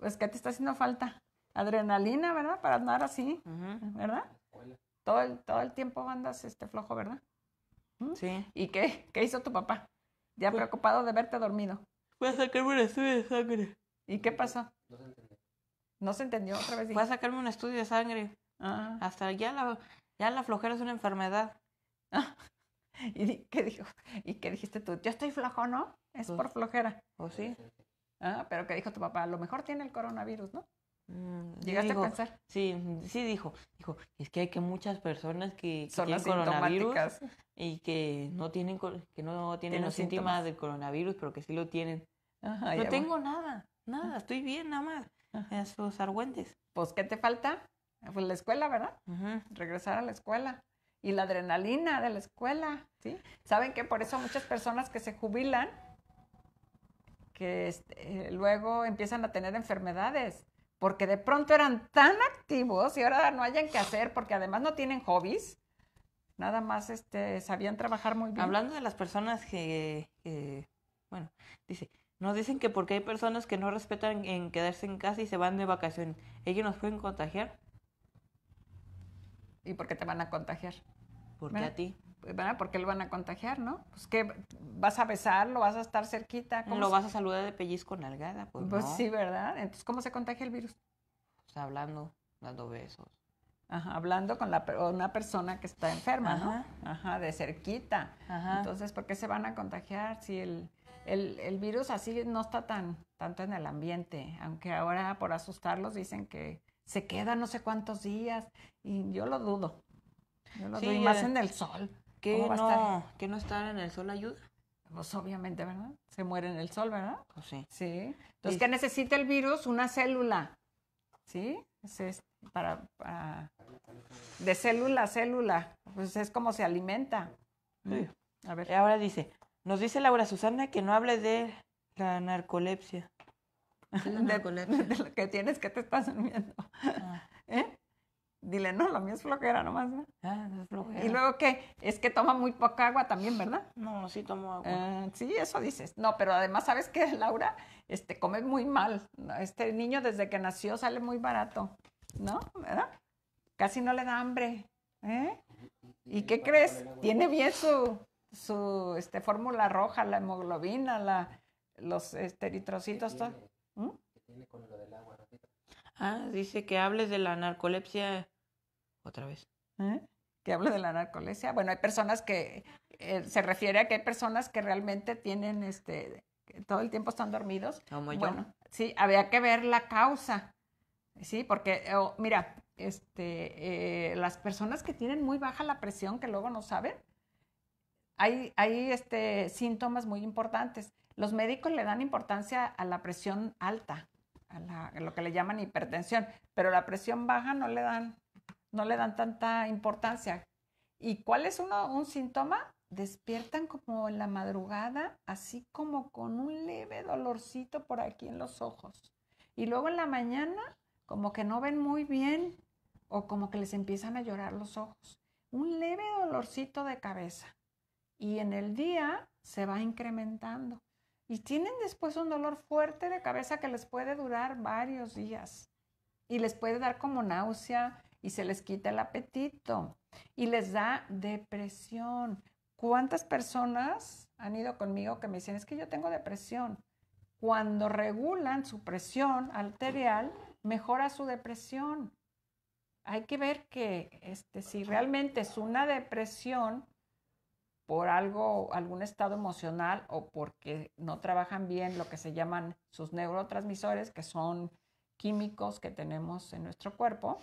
pues, ¿qué te está haciendo falta? Adrenalina, ¿verdad? Para andar así, ¿verdad? Todo el, todo el tiempo andas este flojo, ¿verdad? ¿Mm? Sí. ¿Y qué, qué hizo tu papá? Ya pues preocupado de verte dormido. Voy a sacarme un estudio de sangre. ¿Y qué pasó? No se entendió. No se entendió otra vez. Voy a sacarme un estudio de sangre. Ah. Hasta ya la, ya la flojera es una enfermedad. ¿Y qué dijo? ¿Y qué dijiste tú? Yo estoy flojo, ¿no? Es pues por flojera. ¿O pues sí? Ah, pero que dijo tu papá, a lo mejor tiene el coronavirus, ¿no? Mm, ¿Llegaste a pensar? Sí, sí dijo. Dijo, es que hay que muchas personas que, son tienen coronavirus y que no tienen, que no tienen, los síntomas? del coronavirus, pero que sí lo tienen. Ajá, no tengo nada, nada, estoy bien nada más. Esos argüentes. Pues, ¿qué te falta? Pues la escuela, ¿verdad? Regresar a la escuela. Y la adrenalina de la escuela, ¿sí? ¿Saben que Por eso muchas personas que se jubilan este, eh, luego empiezan a tener enfermedades, porque de pronto eran tan activos y ahora no hayan que hacer, porque además no tienen hobbies, nada más este, sabían trabajar muy bien. Hablando de las personas que, bueno, dice, nos dicen que porque hay personas que no respetan en quedarse en casa y se van de vacaciones, ¿ellos nos pueden contagiar? ¿Y por qué te van a contagiar? Porque a ti. ¿por qué lo van a contagiar, ¿no? Pues que vas a besarlo, vas a estar cerquita. ¿Cómo lo vas a saludar de pellizco nalgada, pues. Pues sí, ¿verdad? Entonces, ¿cómo se contagia el virus? Pues, hablando, dando besos. Ajá, hablando con la, una persona que está enferma, ¿no? Ajá, de cerquita. Entonces, ¿por qué se van a contagiar si el, virus así no está tan tanto en el ambiente? Aunque ahora por asustarlos dicen que se queda no sé cuántos días y yo lo dudo. Yo lo dudo, y más eh, en el sol. ¿Qué no, estar? no estar en el sol ayuda? Pues obviamente, ¿verdad? Se muere en el sol, ¿verdad? Pues sí. Sí. Entonces, ¿qué necesita el virus? Una célula. ¿Sí? Es para, de célula a célula. Pues es como se alimenta. Mm. A ver. Ahora dice, nos dice Laura Susana que no hable de la narcolepsia. La narcolepsia. De, lo que tienes que te estás durmiendo. Ah. ¿Eh? Dile, no, lo mío es flojera nomás. Ah, es flojera. Y luego que es que toma muy poca agua también, ¿verdad? No, sí tomo agua. Ah, sí, eso dices. No, pero además, ¿sabes qué, Laura? Este, come muy mal. Este niño desde que nació sale muy barato, ¿no? ¿Verdad? Casi no le da hambre. ¿eh? ¿Y qué crees? Tiene bien su, su este, fórmula roja, la hemoglobina, la, los eritrocitos, todo. ¿Qué ¿Mm? tiene con lo del agua, Ah, dice que hables de la narcolepsia otra vez. ¿Qué ¿Eh? Que hablo de la narcolepsia. Bueno, hay personas que eh, se refiere a que hay personas que realmente tienen este todo el tiempo están dormidos. Como yo. Bueno, sí, había que ver la causa. Sí, porque mira, este eh, las personas que tienen muy baja la presión que luego no saben, hay, hay este, síntomas muy importantes. Los médicos le dan importancia a la presión alta, a, lo que le llaman hipertensión, pero la presión baja no le dan no le dan tanta importancia. ¿Y cuál es uno, un síntoma? Despiertan como en la madrugada, así como con un leve dolorcito por aquí en los ojos. Y luego en la mañana, como que no ven muy bien o como que les empiezan a llorar los ojos. Un leve dolorcito de cabeza. Y en el día se va incrementando. Y tienen después un dolor fuerte de cabeza que les puede durar varios días. Y les puede dar como náusea y se les quita el apetito y les da depresión. ¿Cuántas personas han ido conmigo que me dicen, es que yo tengo depresión? Cuando regulan su presión arterial, mejora su depresión. Hay que ver que este, si realmente es una depresión por algo, algún estado emocional o porque no trabajan bien lo que se llaman sus neurotransmisores, que son químicos que tenemos en nuestro cuerpo,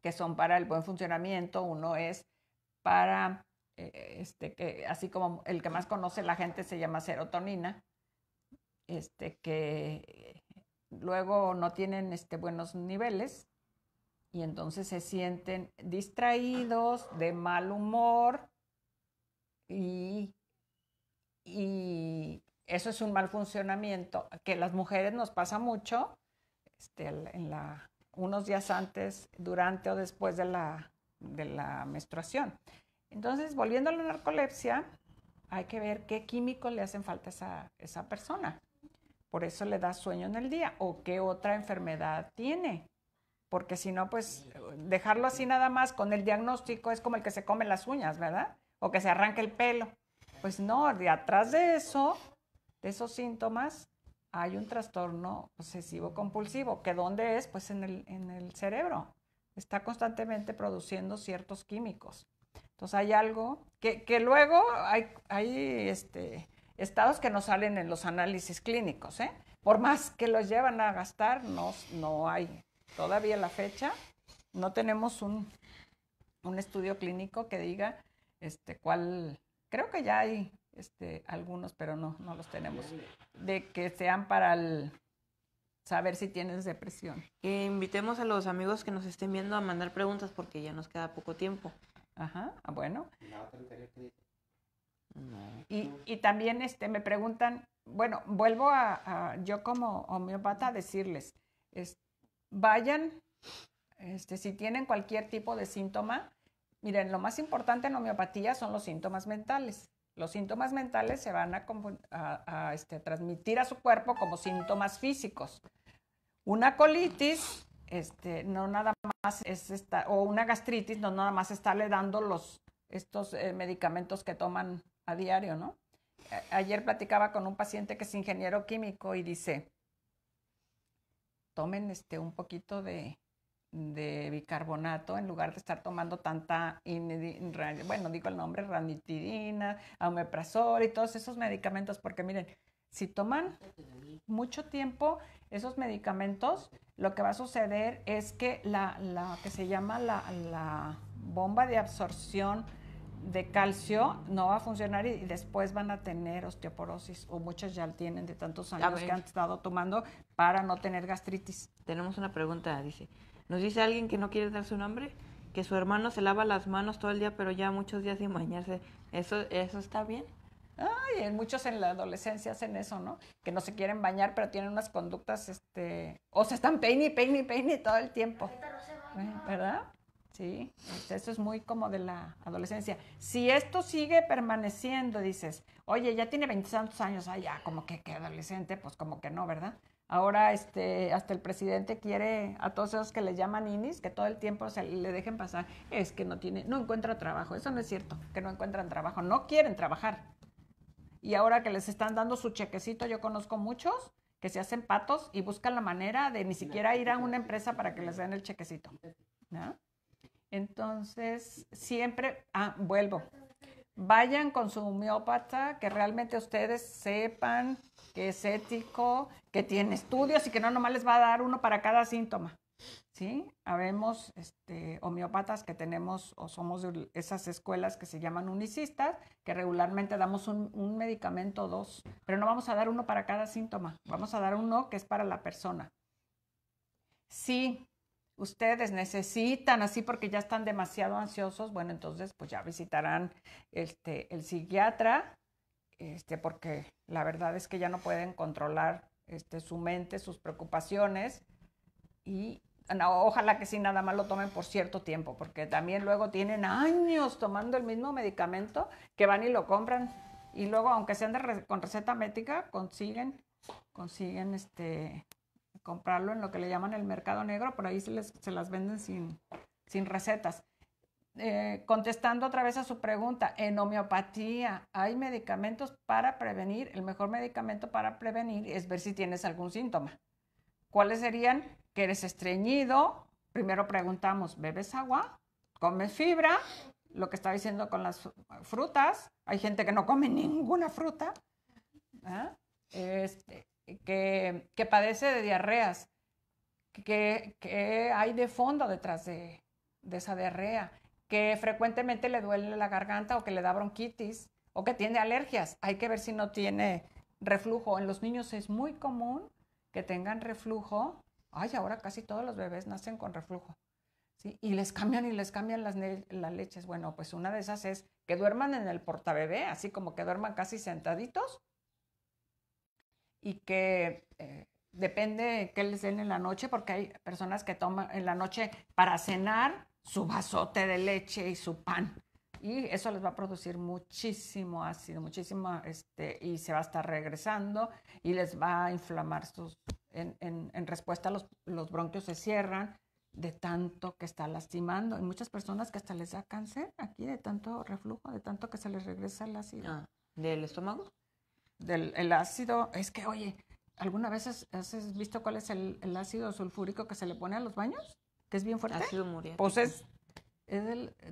que son para el buen funcionamiento, uno es para, eh, este, que, así como el que más conoce la gente se llama serotonina, este, que luego no tienen este, buenos niveles y entonces se sienten distraídos, de mal humor y, eso es un mal funcionamiento que las mujeres nos pasa mucho este, en la unos días antes, durante o después de la, de la menstruación. Entonces, volviendo a la narcolepsia, hay que ver qué químicos le hacen falta a esa, persona. Por eso le da sueño en el día o qué otra enfermedad tiene. Porque si no, pues dejarlo así nada más con el diagnóstico es como el que se come las uñas, ¿verdad? O que se arranca el pelo. Pues no, de atrás de eso, de esos síntomas, hay un trastorno obsesivo compulsivo, que dónde es, pues en el, cerebro. Está constantemente produciendo ciertos químicos. Entonces hay algo que, luego hay, hay este, estados que no salen en los análisis clínicos. ¿eh? Por más que los llevan a gastar, no, no hay. Todavía la fecha no tenemos un, estudio clínico que diga este, cuál. Creo que ya hay este, algunos, pero no, no los tenemos, de que sean para el, saber si tienes depresión. Eh, invitemos a los amigos que nos estén viendo a mandar preguntas porque ya nos queda poco tiempo. Ajá, ah, bueno. Y, y también este, me preguntan, bueno, vuelvo a, yo como homeopata a decirles, es, vayan, este, si tienen cualquier tipo de síntoma, miren, lo más importante en homeopatía son los síntomas mentales. Los síntomas mentales se van a, este, transmitir a su cuerpo como síntomas físicos. Una colitis, este, no nada más es o una gastritis, no nada más está le dando los, estos eh, medicamentos que toman a diario, ¿no? Ayer platicaba con un paciente que es ingeniero químico y dice, tomen este, un poquito de de bicarbonato en lugar de estar tomando tanta, bueno, digo el nombre, ranitidina, omeprazol y todos esos medicamentos, porque miren, si toman mucho tiempo esos medicamentos, lo que va a suceder es que la, que se llama la, bomba de absorción de calcio no va a funcionar y, después van a tener osteoporosis o muchas ya tienen de tantos años que han estado tomando para no tener gastritis. Tenemos una pregunta, dice. Nos dice alguien que no quiere dar su nombre, que su hermano se lava las manos todo el día, pero ya muchos días sin bañarse. ¿Eso, eso está bien? Ay, muchos en la adolescencia hacen eso, ¿no? Que no se quieren bañar, pero tienen unas conductas, este, o se están peine y peine todo el tiempo. Eh, ¿Verdad? Sí, este, eso es muy como de la adolescencia. Si esto sigue permaneciendo, dices, oye, ya tiene veintitantos años, ah, ya, como que, que adolescente, pues como que no, ¿verdad? Ahora este, hasta el presidente quiere a todos esos que les llaman inis, que todo el tiempo se le dejen pasar. Es que no tiene, no encuentra trabajo. Eso no es cierto, que no encuentran trabajo, no quieren trabajar. Y ahora que les están dando su chequecito, yo conozco muchos que se hacen patos y buscan la manera de ni siquiera ir a una empresa para que les den el chequecito. Entonces, siempre, ah, vuelvo. Vayan con su homeópata, que realmente ustedes sepan que es ético, que tiene estudios y que no nomás les va a dar uno para cada síntoma. ¿Sí? Habemos este, homeópatas que tenemos o somos de esas escuelas que se llaman unicistas, que regularmente damos un, medicamento o dos, pero no vamos a dar uno para cada síntoma, vamos a dar uno que es para la persona. Sí, ustedes necesitan así porque ya están demasiado ansiosos, bueno, entonces pues ya visitarán este, el psiquiatra este, porque la verdad es que ya no pueden controlar este, su mente, sus preocupaciones y ojalá que sí nada más lo tomen por cierto tiempo, porque también luego tienen años tomando el mismo medicamento que van y lo compran y luego aunque sean con receta médica consiguen consiguen este comprarlo en lo que le llaman el mercado negro, por ahí se, les, se las venden sin, sin recetas. Eh, contestando otra vez a su pregunta, en homeopatía hay medicamentos para prevenir. El mejor medicamento para prevenir es ver si tienes algún síntoma. ¿Cuáles serían? Que eres estreñido. Primero preguntamos, ¿bebes agua? ¿Comes fibra? Lo que está diciendo con las frutas. Hay gente que no come ninguna fruta. ¿ah? Este, que, padece de diarreas. ¿Qué que hay de fondo detrás de esa diarrea que frecuentemente le duele la garganta o que le da bronquitis o que tiene alergias. Hay que ver si no tiene reflujo. En los niños es muy común que tengan reflujo. Ay, ahora casi todos los bebés nacen con reflujo. ¿sí? Y les cambian y les cambian las, leches. Bueno, pues una de esas es que duerman en el portabebé, así como que duerman casi sentaditos y que eh, depende qué les den en la noche, porque hay personas que toman en la noche para cenar su vasote de leche y su pan. Y eso les va a producir muchísimo ácido, muchísimo, este, y se va a estar regresando y les va a inflamar sus, en, en, respuesta los, los bronquios se cierran de tanto que está lastimando. y muchas personas que hasta les da cáncer aquí de tanto reflujo, de tanto que se les regresa el ácido. Ah, ¿Del estómago? Del el ácido, es que oye, ¿alguna vez has, visto cuál es el ácido sulfúrico que se le pone a los baños? que es bien fuerte. Ácido Pues es,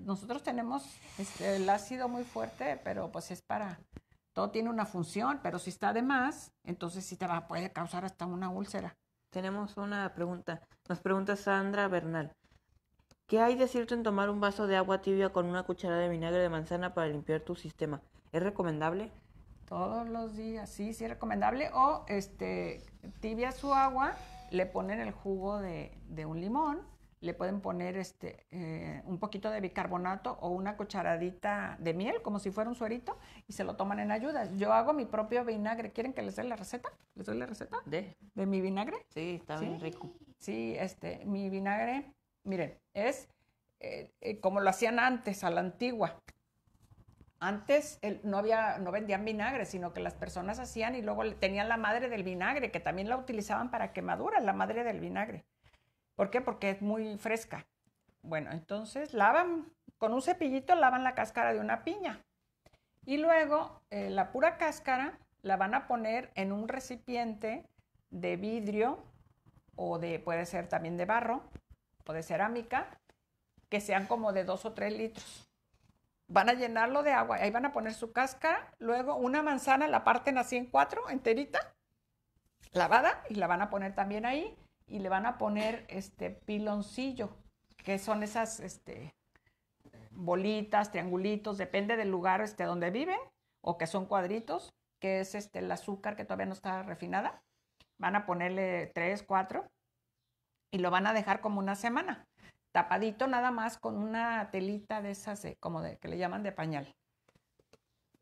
nosotros tenemos este, el ácido muy fuerte, pero pues es para, todo tiene una función, pero si está de más, entonces sí te va, puede causar hasta una úlcera. Tenemos una pregunta, nos pregunta Sandra Bernal. ¿Qué hay de cierto en tomar un vaso de agua tibia con una cucharada de vinagre de manzana para limpiar tu sistema? ¿Es recomendable? Todos los días, sí, sí es recomendable. O este, tibia su agua, le ponen el jugo de un limón le pueden poner este, eh, un poquito de bicarbonato o una cucharadita de miel, como si fuera un suerito, y se lo toman en ayuda. Yo hago mi propio vinagre. ¿Quieren que les dé la receta? ¿Les doy la receta? ¿De? mi vinagre? Sí, está bien rico. Sí, este, mi vinagre, miren, es eh, eh, como lo hacían antes, a la antigua. Antes no, había, no vendían vinagre, sino que las personas hacían y luego tenían la madre del vinagre, que también la utilizaban para quemaduras, la madre del vinagre. ¿Por qué? Porque es muy fresca. Bueno, entonces lavan, con un cepillito lavan la cáscara de una piña. Y luego eh, la pura cáscara la van a poner en un recipiente de vidrio o de, puede ser también de barro o de cerámica, que sean como de dos o tres litros. Van a llenarlo de agua, ahí van a poner su cáscara, luego una manzana la parten así en cuatro, enterita, lavada, y la van a poner también ahí y le van a poner este piloncillo, que son esas este, bolitas, triangulitos, depende del lugar este, donde viven, o que son cuadritos, que es este, el azúcar que todavía no está refinada. Van a ponerle tres, cuatro, y lo van a dejar como una semana, tapadito nada más con una telita de esas, como de, que le llaman de pañal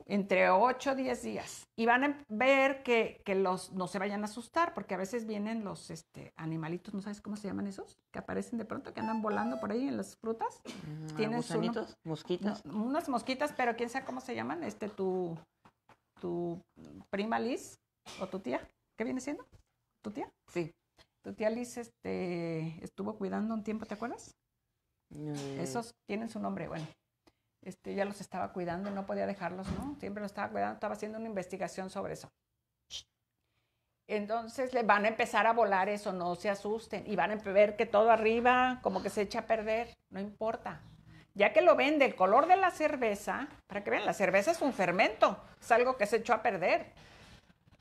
entre 8 o 10 días. Y van a ver que, los, no se vayan a asustar, porque a veces vienen los este, animalitos, ¿no sabes cómo se llaman esos? Que aparecen de pronto, que andan volando por ahí en las frutas. Tienen unas mosquitas, pero quién sabe cómo se llaman, este, tu, tu prima Liz o tu tía. ¿Qué viene siendo? ¿Tu tía? Sí. Tu tía Liz este, estuvo cuidando un tiempo, ¿te acuerdas? Mm. Esos tienen su nombre, bueno. Ella este, los estaba cuidando, no podía dejarlos, ¿no? Siempre los estaba cuidando, estaba haciendo una investigación sobre eso. Entonces le van a empezar a volar eso, no se asusten. Y van a ver que todo arriba como que se echa a perder, no importa. Ya que lo ven del color de la cerveza, para que vean, la cerveza es un fermento, es algo que se echó a perder.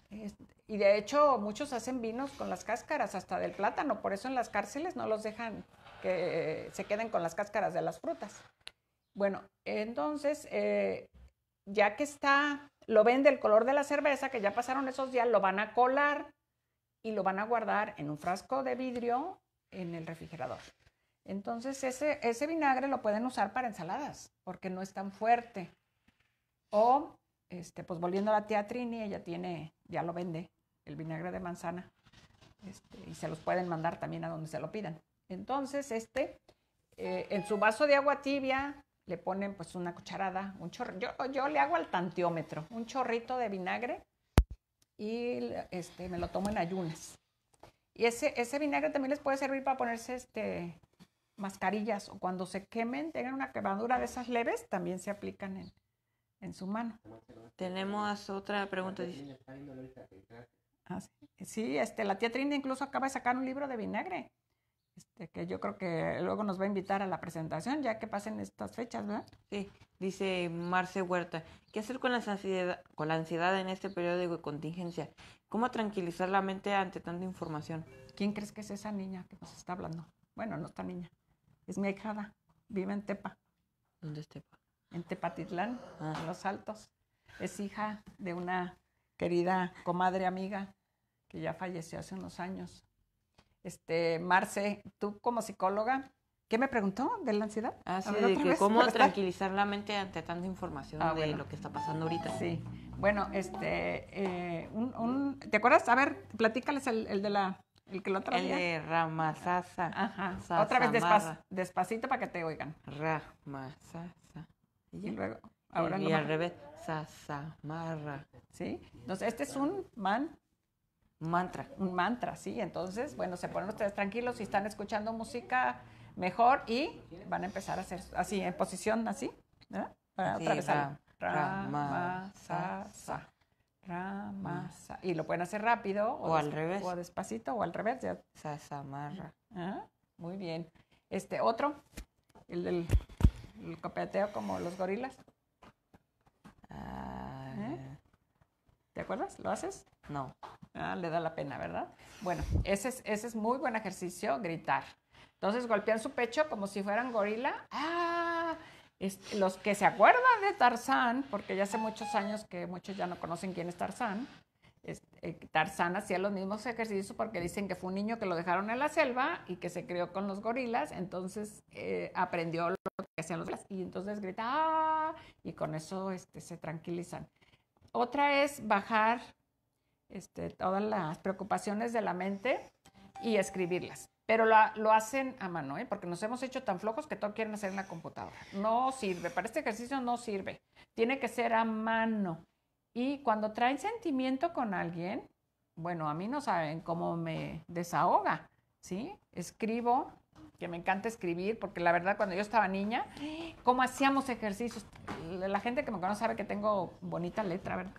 Este, y de hecho muchos hacen vinos con las cáscaras, hasta del plátano, por eso en las cárceles no los dejan que se queden con las cáscaras de las frutas. Bueno, entonces, eh, ya que está, lo vende el color de la cerveza, que ya pasaron esos días, lo van a colar y lo van a guardar en un frasco de vidrio en el refrigerador. Entonces, ese, ese vinagre lo pueden usar para ensaladas, porque no es tan fuerte. O, este, pues volviendo a la tía Trini, ella tiene, ya lo vende, el vinagre de manzana. Este, y se los pueden mandar también a donde se lo pidan. Entonces, este, eh, en su vaso de agua tibia, le ponen pues una cucharada, un chorro. Yo, le hago al tantiómetro, un chorrito de vinagre y este, me lo tomo en ayunas. Y ese, ese vinagre también les puede servir para ponerse este, mascarillas o cuando se quemen, tengan una quemadura de esas leves, también se aplican en, en su mano. Tenemos otra pregunta. Ah, sí. este, la tía Trinda incluso acaba de sacar un libro de vinagre. Este, que yo creo que luego nos va a invitar a la presentación, ya que pasen estas fechas, ¿verdad? Sí, dice Marce Huerta, ¿qué hacer con la ansiedad, con la ansiedad en este periodo de contingencia? ¿Cómo tranquilizar la mente ante tanta información? ¿Quién crees que es esa niña que nos está hablando? Bueno, no está niña, es mi hijada, vive en Tepa. ¿Dónde es Tepa? En Tepatitlán, ah. en Los Altos. Es hija de una querida comadre amiga que ya falleció hace unos años, este, Marce, tú como psicóloga, ¿qué me preguntó de la ansiedad? Ah, sí, de cómo tranquilizar la mente ante tanta información ah, de lo que está pasando ahorita. Sí. Bueno, este, eh, un, ¿te acuerdas? A ver, platícales el, de la el que lo traía. El de Ramasasa. Ajá. Otra vez despacito para que te oigan. Ramasasa. Y luego, ahora y, y al revés, marra. ¿Sí? Entonces, este es un man Mantra. Un mantra, sí. Entonces, bueno, se ponen ustedes tranquilos y están escuchando música mejor y van a empezar a hacer así, en posición así, Para sa, sa. Y lo pueden hacer rápido. O, al revés. O despacito o al revés. Ya. Sa, Muy bien. Este, otro. El del el copeteo como los gorilas. Ah, ¿Eh? ¿Te acuerdas? ¿Lo haces? No. Ah, le da la pena, ¿verdad? Bueno, ese es, muy buen ejercicio, gritar. Entonces golpean su pecho como si fueran gorila. ¡Ah! los que se acuerdan de Tarzán, porque ya hace muchos años que muchos ya no conocen quién es Tarzán, eh, Tarzán hacía los mismos ejercicios porque dicen que fue un niño que lo dejaron en la selva y que se crió con los gorilas, entonces eh, aprendió lo que hacían los gorilas y entonces grita ¡ah! y con eso este, se tranquilizan. Otra es bajar este, todas las preocupaciones de la mente y escribirlas. Pero lo, hacen a mano, ¿eh? porque nos hemos hecho tan flojos que todo quieren hacer en la computadora. No sirve, para este ejercicio no sirve. Tiene que ser a mano. Y cuando traen sentimiento con alguien, bueno, a mí no saben cómo me desahoga, ¿sí? Escribo que me encanta escribir, porque la verdad cuando yo estaba niña, cómo hacíamos ejercicios. La gente que me conoce sabe que tengo bonita letra, ¿verdad?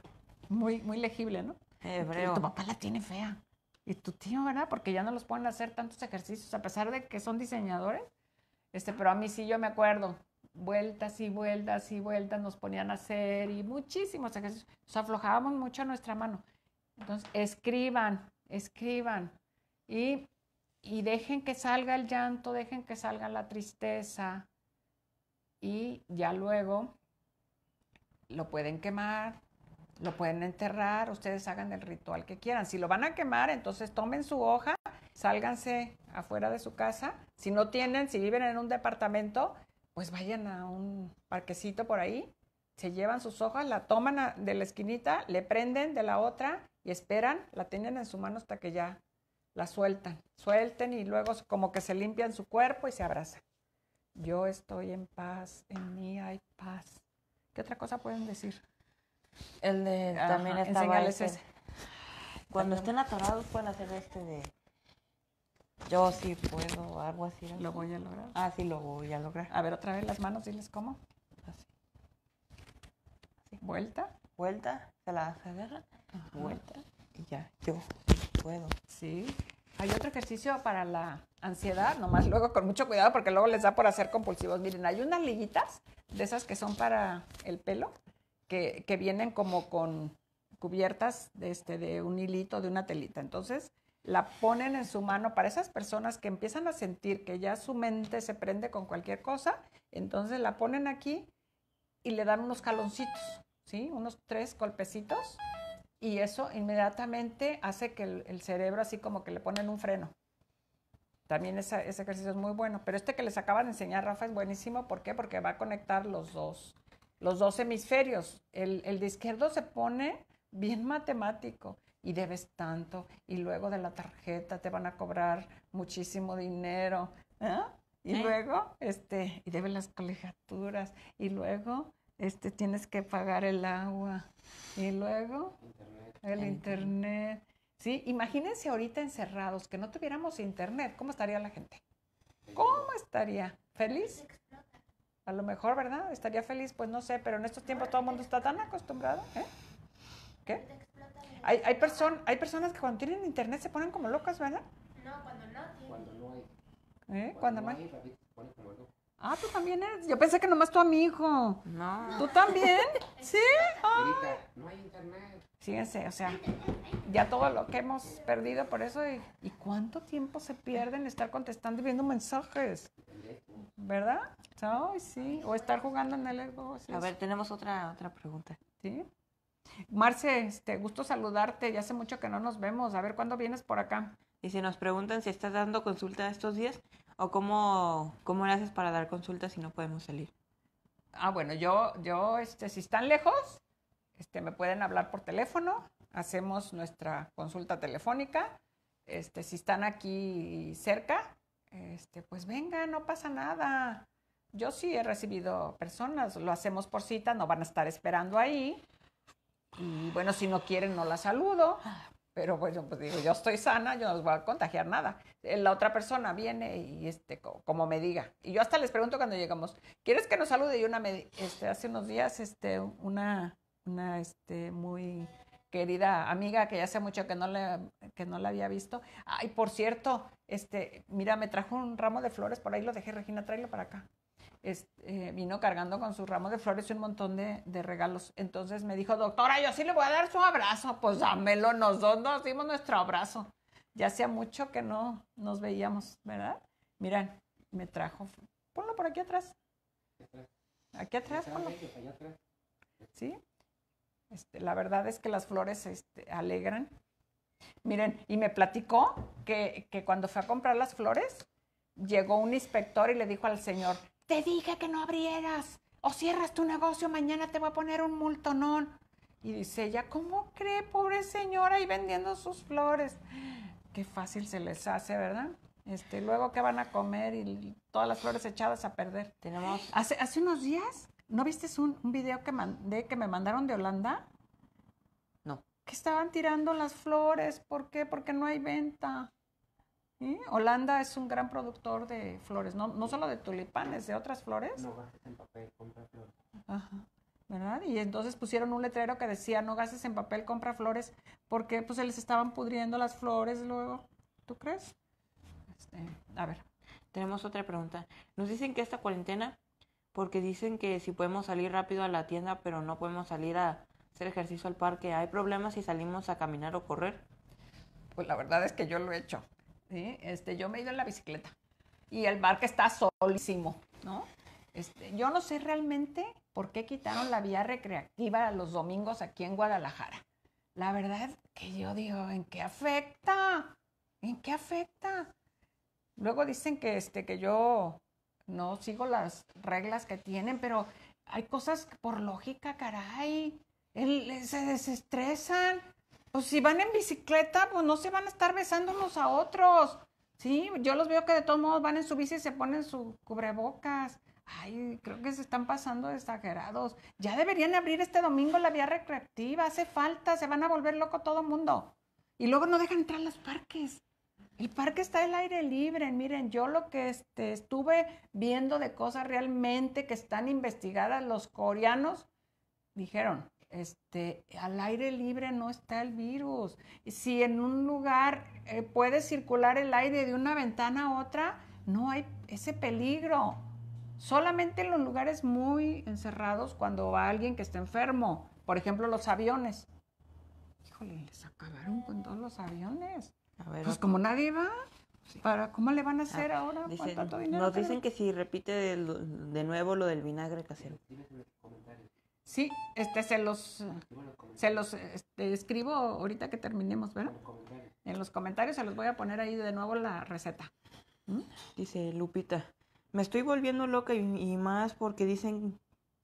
Muy, muy legible, ¿no? Hebreo. tu papá la tiene fea. Y tu tío, ¿verdad? Porque ya no los pueden hacer tantos ejercicios, a pesar de que son diseñadores. Este, pero a mí sí, yo me acuerdo. Vueltas y vueltas y vueltas nos ponían a hacer y muchísimos ejercicios. Nos aflojábamos mucho nuestra mano. Entonces, escriban, escriban. Y y dejen que salga el llanto, dejen que salga la tristeza y ya luego lo pueden quemar, lo pueden enterrar, ustedes hagan el ritual que quieran. Si lo van a quemar, entonces tomen su hoja, sálganse afuera de su casa. Si no tienen, si viven en un departamento, pues vayan a un parquecito por ahí, se llevan sus hojas, la toman de la esquinita, le prenden de la otra y esperan, la tienen en su mano hasta que ya la sueltan, suelten y luego como que se limpian su cuerpo y se abrazan. Yo estoy en paz, en mí hay paz. ¿Qué otra cosa pueden decir? El de también Ajá, estaba ese. Cuando estén atorados pueden hacer este de yo sí puedo, algo así. Lo voy a lograr. Ah, sí, lo voy a lograr. A ver, otra vez las manos, diles cómo. Así. Vuelta. Vuelta, se la agarra. Vuelta y ya, yo Sí. Hay otro ejercicio para la ansiedad, nomás luego con mucho cuidado porque luego les da por hacer compulsivos. Miren, hay unas liguitas de esas que son para el pelo, que, vienen como con cubiertas de, este, de un hilito, de una telita. Entonces, la ponen en su mano para esas personas que empiezan a sentir que ya su mente se prende con cualquier cosa, entonces la ponen aquí y le dan unos caloncitos, ¿sí? Unos tres golpecitos y eso inmediatamente hace que el, cerebro así como que le ponen un freno. También ese ejercicio es muy bueno, pero este que les acaban de enseñar Rafa es buenísimo. ¿Por qué? Porque va a conectar los dos, los dos hemisferios. El, de izquierdo se pone bien matemático y debes tanto y luego de la tarjeta te van a cobrar muchísimo dinero. ¿eh? Y luego, este, y deben las colegiaturas y luego este, tienes que pagar el agua y luego el internet. Sí, imagínense ahorita encerrados, que no tuviéramos internet, ¿cómo estaría la gente? ¿Cómo estaría? ¿Feliz? A lo mejor, ¿verdad? Estaría feliz, pues no sé, pero en estos tiempos todo el mundo está tan acostumbrado. ¿eh? ¿Qué? Hay, hay, person, hay personas que cuando tienen internet se ponen como locas, ¿verdad? No, cuando no tienen. Cuando no hay. ¿Eh? Cuando, Ah, tú también eres. Yo pensé que nomás mi hijo. No. ¿Tú también? ¿Sí? no hay internet. Fíjense, o sea, ya todo lo que hemos perdido por eso. Y, cuánto tiempo se pierde en estar contestando y viendo mensajes? ¿Verdad? Ay, sí. O estar jugando en el ego. A ver, tenemos otra, otra pregunta. ¿Sí? Marce, este, gusto saludarte. Ya hace mucho que no nos vemos. A ver, ¿cuándo vienes por acá? Y si nos preguntan si estás dando consulta estos días, ¿O cómo, cómo le haces para dar consultas si no podemos salir? Ah, bueno, yo, yo, este, si están lejos, este, me pueden hablar por teléfono, hacemos nuestra consulta telefónica. Este, si están aquí cerca, este, pues venga, no pasa nada. Yo sí he recibido personas, lo hacemos por cita, no van a estar esperando ahí. Y bueno, si no quieren, no la saludo. Pero bueno, pues digo, yo estoy sana, yo no voy a contagiar nada. Eh, la otra persona viene y este, como me diga. Y yo hasta les pregunto cuando llegamos, ¿quieres que nos salude? Y una me, este, hace unos días, este, una, una este, muy querida amiga que ya hace mucho que no le, que no la había visto. Ay, por cierto, este, mira, me trajo un ramo de flores, por ahí lo dejé, Regina, tráelo para acá. Eh, vino cargando con sus ramos de flores y un montón de, regalos. Entonces me dijo, doctora, yo sí le voy a dar su abrazo. Pues dámelo, nosotros nos dimos nuestro abrazo. Ya hacía mucho que no nos veíamos, ¿verdad? miren me trajo. Ponlo por aquí atrás. Aquí atrás, ponlo. ¿Sí? Este, la verdad es que las flores este, alegran. Miren, y me platicó que, que cuando fue a comprar las flores, llegó un inspector y le dijo al señor, te dije que no abrieras. O cierras tu negocio, mañana te voy a poner un multonón. Y dice ella, ¿cómo cree, pobre señora, ahí vendiendo sus flores? Qué fácil se les hace, ¿verdad? Este, luego que van a comer y todas las flores echadas a perder. Tenemos. Hace, hace unos días, ¿no viste un, video que que me mandaron de Holanda? No. Que estaban tirando las flores. ¿Por qué? Porque no hay venta. ¿Eh? Holanda es un gran productor de flores, no, solo de tulipanes, de otras flores. No gastes en papel, compra flores. Ajá. ¿Verdad? Y entonces pusieron un letrero que decía no gastes en papel, compra flores, porque pues se les estaban pudriendo las flores luego. ¿Tú crees? Este, a ver. Tenemos otra pregunta. Nos dicen que esta cuarentena, porque dicen que si podemos salir rápido a la tienda, pero no podemos salir a hacer ejercicio al parque, ¿hay problemas si salimos a caminar o correr? Pues la verdad es que yo lo he hecho. Este, yo me he ido en la bicicleta y el que está solísimo, ¿no? Este, yo no sé realmente por qué quitaron la vía recreativa los domingos aquí en Guadalajara. La verdad que yo digo, ¿en qué afecta? ¿En qué afecta? Luego dicen que, este, que yo no sigo las reglas que tienen, pero hay cosas por lógica, caray. él se desestresan, pues si van en bicicleta, pues no se van a estar besando unos a otros. Sí, yo los veo que de todos modos van en su bici y se ponen su cubrebocas. Ay, creo que se están pasando exagerados. Ya deberían abrir este domingo la vía recreativa, hace falta, se van a volver loco todo el mundo. Y luego no dejan entrar los parques. El parque está al aire libre. Miren, yo lo que este, estuve viendo de cosas realmente que están investigadas, los coreanos dijeron, este, al aire libre no está el virus. Si en un lugar eh, puede circular el aire de una ventana a otra, no hay ese peligro. Solamente en los lugares muy encerrados cuando va alguien que está enfermo, por ejemplo los aviones. Híjole, les acabaron con todos los aviones. pues como nadie va, ¿Para cómo le van a ah, hacer ahora? nos dicen que si repite de, nuevo lo del vinagre casero. Sí, este se los, se los este, escribo ahorita que terminemos, ¿verdad? En los comentarios se los voy a poner ahí de nuevo la receta. ¿Mm? Dice Lupita, me estoy volviendo loca y, más porque dicen,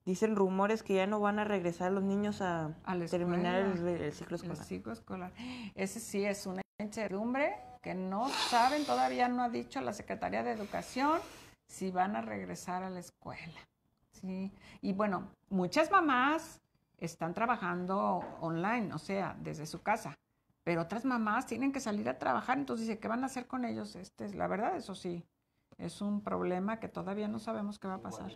dicen rumores que ya no van a regresar los niños a, terminar el, ciclo escolar. El ciclo escolar. Ese sí es una incertidumbre que no saben, todavía no ha dicho la Secretaría de Educación si van a regresar a la escuela y bueno, muchas mamás están trabajando online, o sea, desde su casa, pero otras mamás tienen que salir a trabajar, entonces ¿qué van a hacer con ellos? Este, la verdad, eso sí, es un problema que todavía no sabemos qué va a pasar.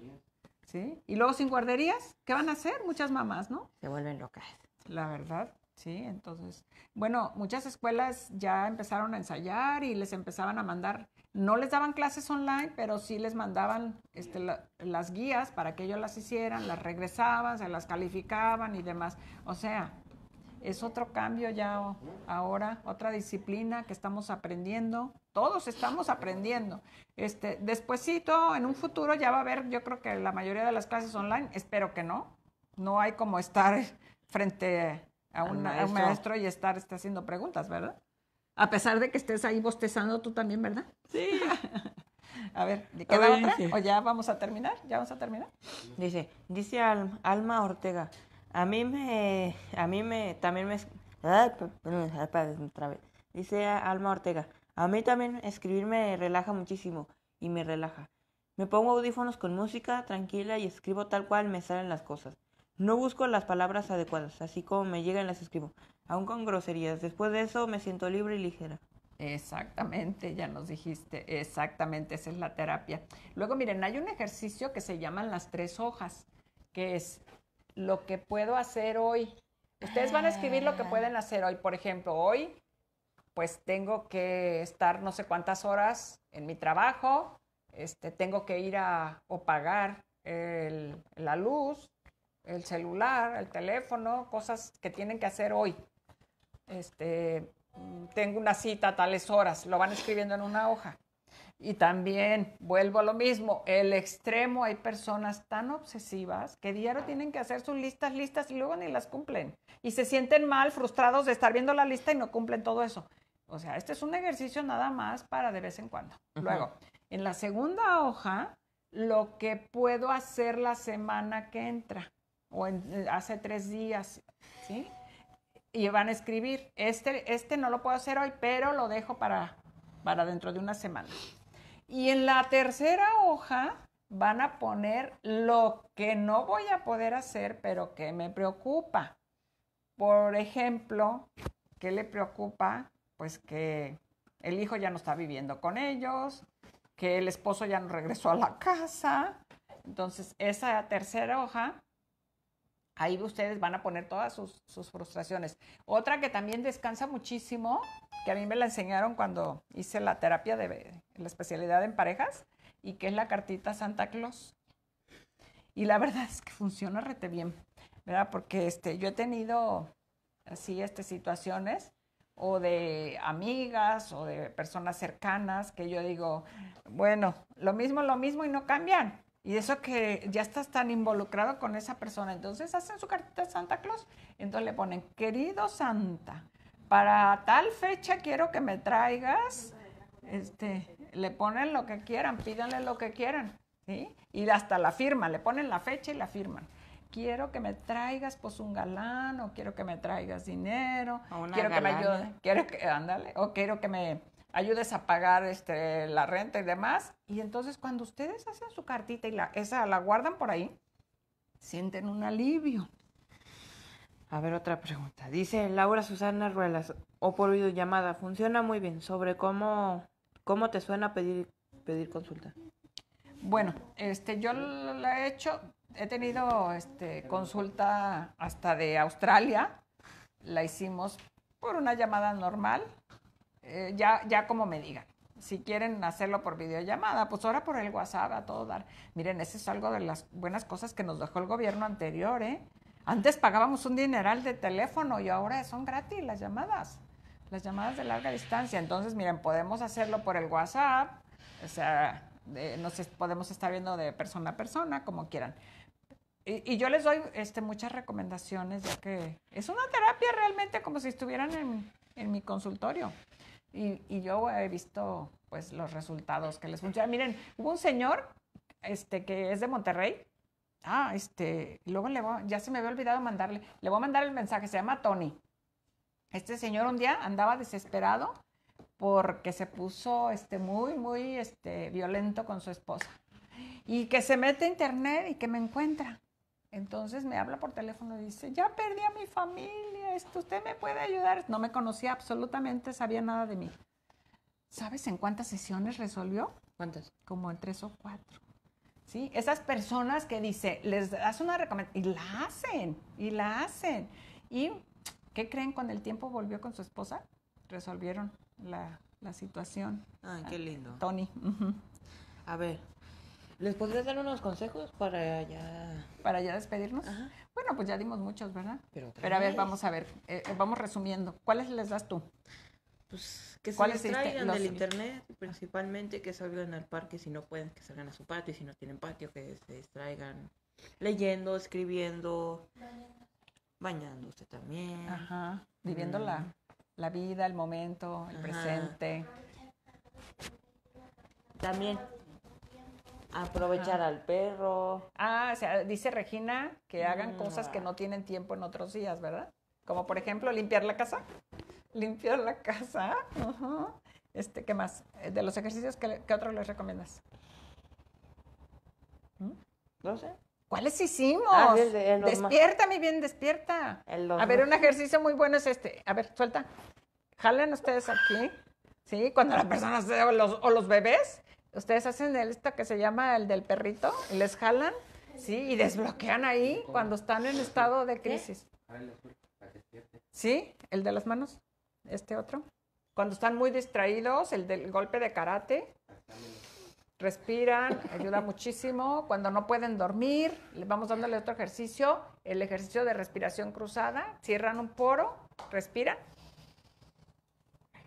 ¿Sí? Y luego sin guarderías, ¿qué van a hacer muchas mamás, no? Se vuelven locas. La verdad, sí, entonces, bueno, muchas escuelas ya empezaron a ensayar y les empezaban a mandar no les daban clases online, pero sí les mandaban este, las guías para que ellos las hicieran, las regresaban, se las calificaban y demás. O sea, es otro cambio ya ahora, otra disciplina que estamos aprendiendo, todos estamos aprendiendo. Este, despuésito, en un futuro ya va a haber, yo creo que la mayoría de las clases online, espero que no, no hay como estar frente a un, maestro. y estar este, haciendo preguntas, ¿verdad? A pesar de que estés ahí bostezando tú también, ¿verdad? Sí. a ver, ¿de qué otra? ¿O ya vamos a terminar? ¿Ya vamos a terminar? Dice, dice Alma, Ortega, a mí me, a mí me, también me, otra vez. Dice Alma Ortega, a mí también escribir me relaja muchísimo y me relaja. Me pongo audífonos con música tranquila y escribo tal cual me salen las cosas. No busco las palabras adecuadas, así como me llegan las escribo aún con groserías. Después de eso me siento libre y ligera. Exactamente, ya nos dijiste, exactamente, esa es la terapia. Luego, miren, hay un ejercicio que se llaman las tres hojas, que es lo que puedo hacer hoy. Ustedes van a escribir lo que ah. pueden hacer hoy. Por ejemplo, hoy pues tengo que estar no sé cuántas horas en mi trabajo, este, tengo que ir a o pagar la luz, el celular, el teléfono, cosas que tienen que hacer hoy este, mm, tengo una cita a tales horas, lo van escribiendo en una hoja. Y también vuelvo a lo mismo, el extremo, hay personas tan obsesivas que diario tienen que hacer sus listas, listas y luego ni las cumplen. Y se sienten mal, frustrados de estar viendo la lista y no cumplen todo eso. O sea, este es un ejercicio nada más para de vez en cuando. Luego, en la segunda hoja, lo que puedo hacer la semana que entra o eh, hace tres días, ¿sí? y van a escribir, este, este no lo puedo hacer hoy, pero lo dejo para, para dentro de una semana. Y en la tercera hoja van a poner lo que no voy a poder hacer, pero que me preocupa. Por ejemplo, ¿qué le preocupa? Pues que el hijo ya no está viviendo con ellos, que el esposo ya no regresó a la casa. Entonces, esa tercera hoja Ahí ustedes van a poner todas sus, frustraciones. Otra que también descansa muchísimo, que a mí me la enseñaron cuando hice la terapia de la especialidad en parejas, y que es la cartita Santa Claus. Y la verdad es que funciona rete bien, ¿verdad? Porque este, yo he tenido así este, situaciones o de amigas o de personas cercanas que yo digo, bueno, lo mismo, lo mismo y no cambian. Y eso que ya estás tan involucrado con esa persona. Entonces hacen su cartita de Santa Claus. Entonces le ponen, querido Santa, para tal fecha quiero que me traigas. Este, le ponen lo que quieran, pídanle lo que quieran. ¿sí? Y hasta la firma, le ponen la fecha y la firman quiero que me traigas pues un galán o quiero que me traigas dinero, quiero que me ayude, quiero que ándale o quiero que me ayudes a pagar este, la renta y demás. Y entonces cuando ustedes hacen su cartita y la, esa la guardan por ahí, sienten un alivio. A ver, otra pregunta. Dice Laura Susana Ruelas, o por videollamada, funciona muy bien. Sobre cómo, cómo te suena pedir, pedir consulta. Bueno, este, yo la he hecho, he tenido este, consulta hasta de Australia. La hicimos por una llamada normal eh, ya, ya como me digan. Si quieren hacerlo por videollamada, pues ahora por el WhatsApp a todo dar. Miren, ese es algo de las buenas cosas que nos dejó el gobierno anterior, ¿eh? Antes pagábamos un dineral de teléfono y ahora son gratis las llamadas, las llamadas de larga distancia. Entonces, miren, podemos hacerlo por el WhatsApp, o sea, nos podemos estar viendo de persona a persona, como quieran. Y, yo les doy este, muchas recomendaciones, ya que es una terapia realmente como si estuvieran en, en mi consultorio. Y, yo he visto pues los resultados que les funcionan. Miren, hubo un señor este, que es de Monterrey. Ah, este, luego le voy, ya se me había olvidado mandarle, le voy a mandar el mensaje, se llama Tony. Este señor un día andaba desesperado porque se puso este, muy, muy este, violento con su esposa. Y que se mete a internet y que me encuentra. Entonces me habla por teléfono y dice, ya perdí a mi familia, esto, ¿usted me puede ayudar? No me conocía absolutamente, sabía nada de mí. ¿Sabes en cuántas sesiones resolvió? ¿Cuántas? Como en tres o cuatro. ¿Sí? Esas personas que dice, les das una recomendación y la hacen, y la hacen. ¿Y qué creen? Con el tiempo volvió con su esposa, resolvieron la, situación. Ay, qué lindo. Tony. A ver, ¿Les podrías dar unos consejos para ya... Para ya despedirnos? Bueno, pues ya dimos muchos, ¿verdad? Pero, Pero a ver, vamos a ver, eh, eh, vamos resumiendo. ¿Cuáles les das tú? Pues que se distraigan del internet, principalmente que salgan al parque si no pueden, que salgan a su patio, si no tienen patio, que se distraigan leyendo, escribiendo, bañándose también. Ajá, viviendo la, mm. vida, el momento, el presente. También Aprovechar al perro. Ah, o sea, dice Regina que hagan mm, cosas que no tienen tiempo en otros días, ¿verdad? Como por ejemplo limpiar la casa. Limpiar la casa. Este, ¿qué más? Eh, de los ejercicios, ¿qué, otro les recomiendas? ¿Mm? No sé. ¿Cuáles hicimos? Ah, despierta, mi bien, despierta. A ver, un ejercicio muy bueno es este. A ver, suelta. Jalen ustedes aquí. ¿Sí? Cuando la persona o los, o los bebés Ustedes hacen esto que se llama el del perrito, les jalan, sí, y desbloquean ahí cuando están en estado de crisis. Sí, el de las manos, este otro. Cuando están muy distraídos, el del golpe de karate. Respiran, ayuda muchísimo. Cuando no pueden dormir, les vamos dándole otro ejercicio, el ejercicio de respiración cruzada. Cierran un poro, respiran,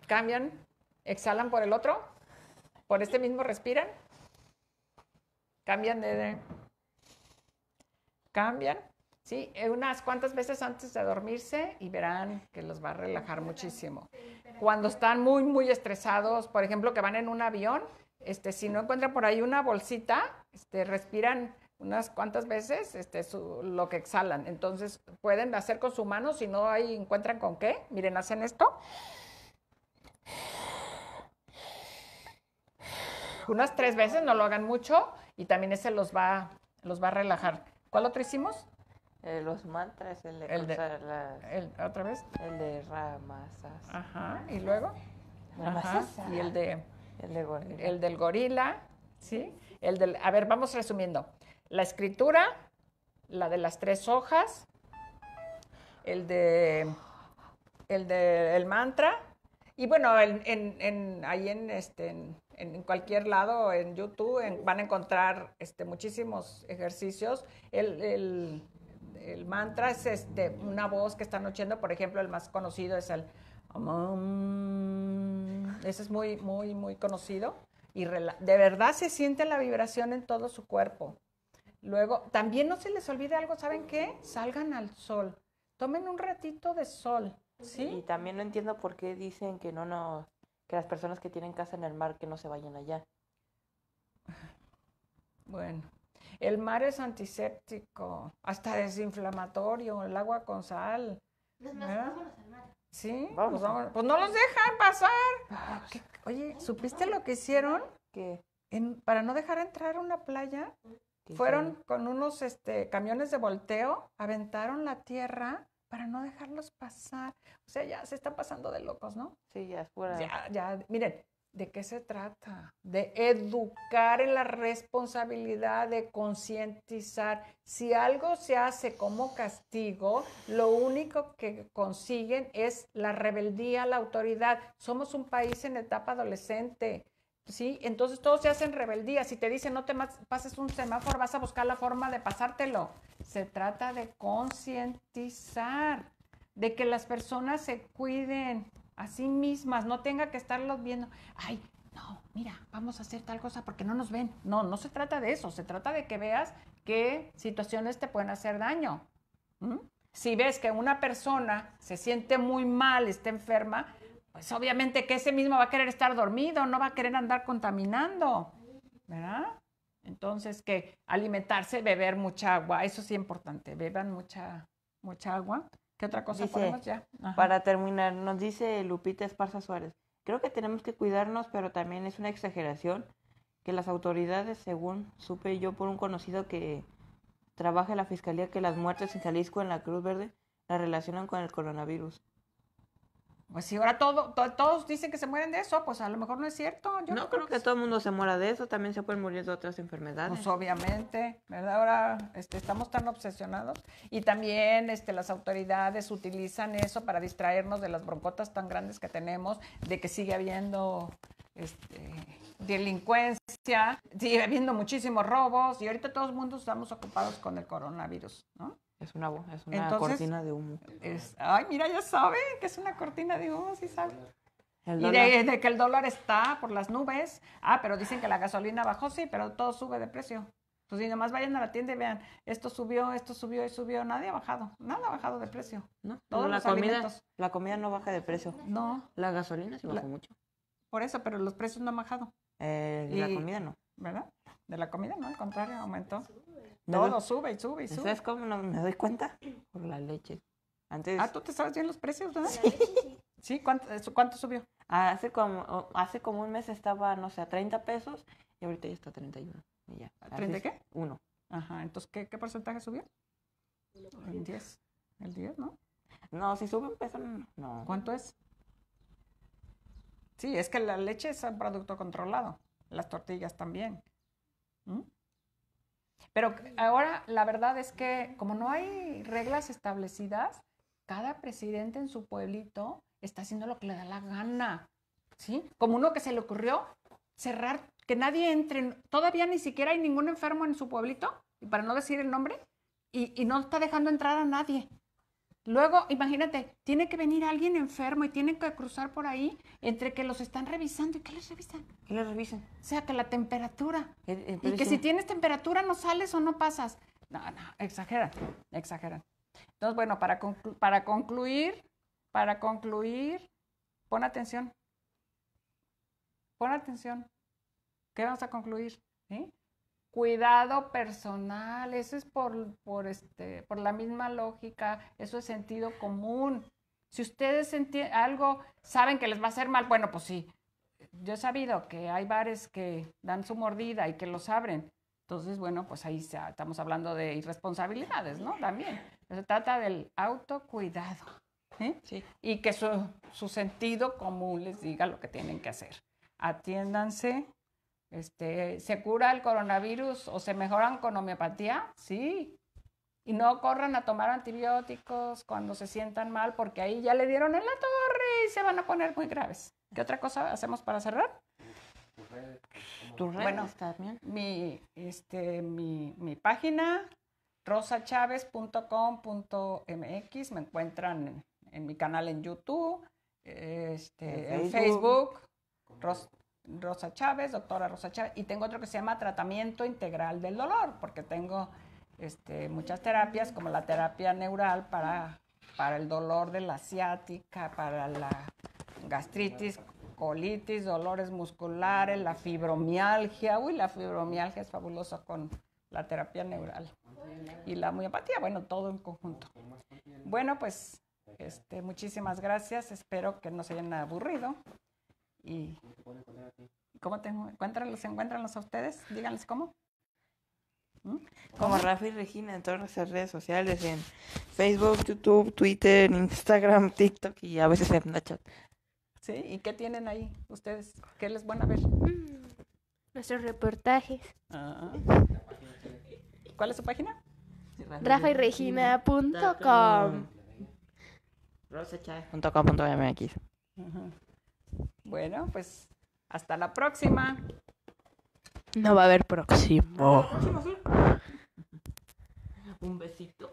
cambian, exhalan por el otro por este mismo respiran, cambian de, cambian, sí, eh, unas cuantas veces antes de dormirse y verán que los va a relajar muchísimo. Cuando están muy, muy estresados, por ejemplo, que van en un avión, este, si no encuentran por ahí una bolsita, este, respiran unas cuantas veces este, lo que exhalan. Entonces pueden hacer con su mano, si no hay, encuentran con qué. Miren, hacen esto unas tres veces, no lo hagan mucho y también ese los va, los va a relajar. ¿Cuál otro hicimos? Eh, los mantras, el de, ¿Otra vez? El de Ramasas. Ajá, y luego. y el de. El, gorila. el del gorila, ¿sí? El del, a ver, vamos resumiendo. La escritura, la de las tres hojas, el de el del mantra, y bueno, en, ahí en este en en cualquier lado, en YouTube, van a encontrar este, muchísimos ejercicios. El, mantra es este, una voz que están oyendo, por ejemplo, el más conocido es el... ese es muy, muy, muy conocido. Y de verdad se siente la vibración en todo su cuerpo. Luego, también no se les olvide algo, ¿saben qué? Salgan al sol, tomen un ratito de sol, ¿sí? Y también no entiendo por qué dicen que no nos que las personas que tienen casa en el mar que no se vayan allá. Bueno, el mar es antiséptico, hasta desinflamatorio, el agua con sal. más Sí, pues, pues, no los dejan pasar. Oye, ¿supiste lo que hicieron? Que para no dejar entrar a una playa, fueron con unos este, camiones de volteo, aventaron la tierra para no dejarlos pasar. O sea, ya se están pasando de locos, ¿no? Sí, ya es pura. Ya, ya, miren, ¿de qué se trata? De educar en la responsabilidad, de concientizar. Si algo se hace como castigo, lo único que consiguen es la rebeldía a la autoridad. Somos un país en etapa adolescente. ¿sí? Entonces todos se hacen rebeldía. Si te dicen no te pases un semáforo, vas a buscar la forma de pasártelo. Se trata de concientizar, de que las personas se cuiden a sí mismas, no tenga que estarlos viendo. Ay, no, mira, vamos a hacer tal cosa porque no nos ven. No, no se trata de eso, se trata de que veas qué situaciones te pueden hacer daño. Si ves que una persona se siente muy mal, está enferma, pues obviamente que ese mismo va a querer estar dormido, no va a querer andar contaminando, ¿verdad? Entonces, que alimentarse, beber mucha agua, eso sí es importante, beban mucha, mucha agua. ¿Qué otra cosa ya? Para terminar, nos dice Lupita Esparza Suárez, creo que tenemos que cuidarnos, pero también es una exageración que las autoridades, según supe yo por un conocido que trabaja en la fiscalía, que las muertes en Jalisco en la Cruz Verde las relacionan con el coronavirus. Pues si ahora todo, todos dicen que se mueren de eso, pues a lo mejor no es cierto. no, creo, que, todo el mundo se muera de eso, también se pueden morir de otras enfermedades. Pues obviamente, ¿verdad? Ahora este, estamos tan obsesionados y también este, las autoridades utilizan eso para distraernos de las broncotas tan grandes que tenemos, de que sigue habiendo este, delincuencia, sigue habiendo muchísimos robos y ahorita todos los mundo estamos ocupados con el coronavirus, ¿no? Es una, es una cortina de humo. Es, ay, mira, ya sabe que es una cortina de humo, sí sabe. y de, que el dólar está por las nubes. Ah, pero dicen que la gasolina bajó, sí, pero todo sube de precio. Entonces, si nomás vayan a la tienda y vean, esto subió, esto subió y subió, nadie ha bajado, nada ha bajado de precio. ¿no? Todos la comida, La comida no baja de precio. No. La gasolina sí bajó mucho. Por eso, pero los precios no han bajado. Eh, y, la comida no. ¿Verdad? De la comida no, al contrario, aumentó. No, no, sube y sube y sube. ¿Sabes cómo no me doy cuenta? Por la leche. Ah, tú te sabes bien los precios, ¿verdad? Sí. ¿Sí? ¿Cuánto, eh, subió? Hace como, un mes estaba, no sé, a 30 pesos y ahorita ya está a 31. ¿30 qué? Uno. Ajá, entonces, ¿qué, porcentaje subió? El 10. El 10, ¿no? No, si sube un peso, no. ¿Cuánto es? Sí, es que la leche es un producto controlado. Las tortillas también. ¿Mm? Pero ahora la verdad es que como no hay reglas establecidas, cada presidente en su pueblito está haciendo lo que le da la gana, ¿sí? Como uno que se le ocurrió cerrar, que nadie entre, todavía ni siquiera hay ningún enfermo en su pueblito, y para no decir el nombre, y, y no está dejando entrar a nadie. Luego, imagínate, tiene que venir alguien enfermo y tienen que cruzar por ahí entre que los están revisando. ¿Y qué les revisan? Que les revisan? O sea, que la temperatura. Eh, eh, y que si tienes temperatura no sales o no pasas. No, no, exageran, exageran. Entonces, bueno, para, para concluir, para concluir, pon atención. Pon atención. ¿Qué vamos a concluir? ¿Sí? cuidado personal, eso es por, este, por la misma lógica, eso es sentido común. Si ustedes algo saben que les va a hacer mal, bueno, pues sí. Yo he sabido que hay bares que dan su mordida y que los abren. Entonces, bueno, pues ahí estamos hablando de irresponsabilidades, ¿no? También. Se trata del autocuidado. Y que su, su sentido común les diga lo que tienen que hacer. Atiéndanse, este, ¿Se cura el coronavirus o se mejoran con homeopatía? Sí. Y no corran a tomar antibióticos cuando se sientan mal, porque ahí ya le dieron en la torre y se van a poner muy graves. ¿Qué otra cosa hacemos para cerrar? bueno, Mi, este, mi, mi página, rosachaves.com.mx, me encuentran en, mi canal en YouTube, este, en Facebook, Rosa Chávez, doctora Rosa Chávez, y tengo otro que se llama tratamiento integral del dolor, porque tengo este, muchas terapias, como la terapia neural para, el dolor de la ciática, para la gastritis, colitis, dolores musculares, la fibromialgia. Uy, la fibromialgia es fabulosa con la terapia neural y la miopatía, bueno, todo en conjunto. Bueno, pues este, muchísimas gracias, espero que no se hayan aburrido. Y, ¿Cómo tengo encuentran, los a ustedes? Díganles cómo. ¿Mm? Como Rafa y Regina en todas nuestras redes sociales, en Facebook, YouTube, Twitter, Instagram, TikTok y a veces en Snapchat. ¿Sí? ¿Y qué tienen ahí ustedes? ¿Qué les van a ver? Mm, nuestros reportajes. Ah. ¿Cuál es su página? Rafa y punto mx bueno, pues hasta la próxima. No va a haber próximo. Un besito.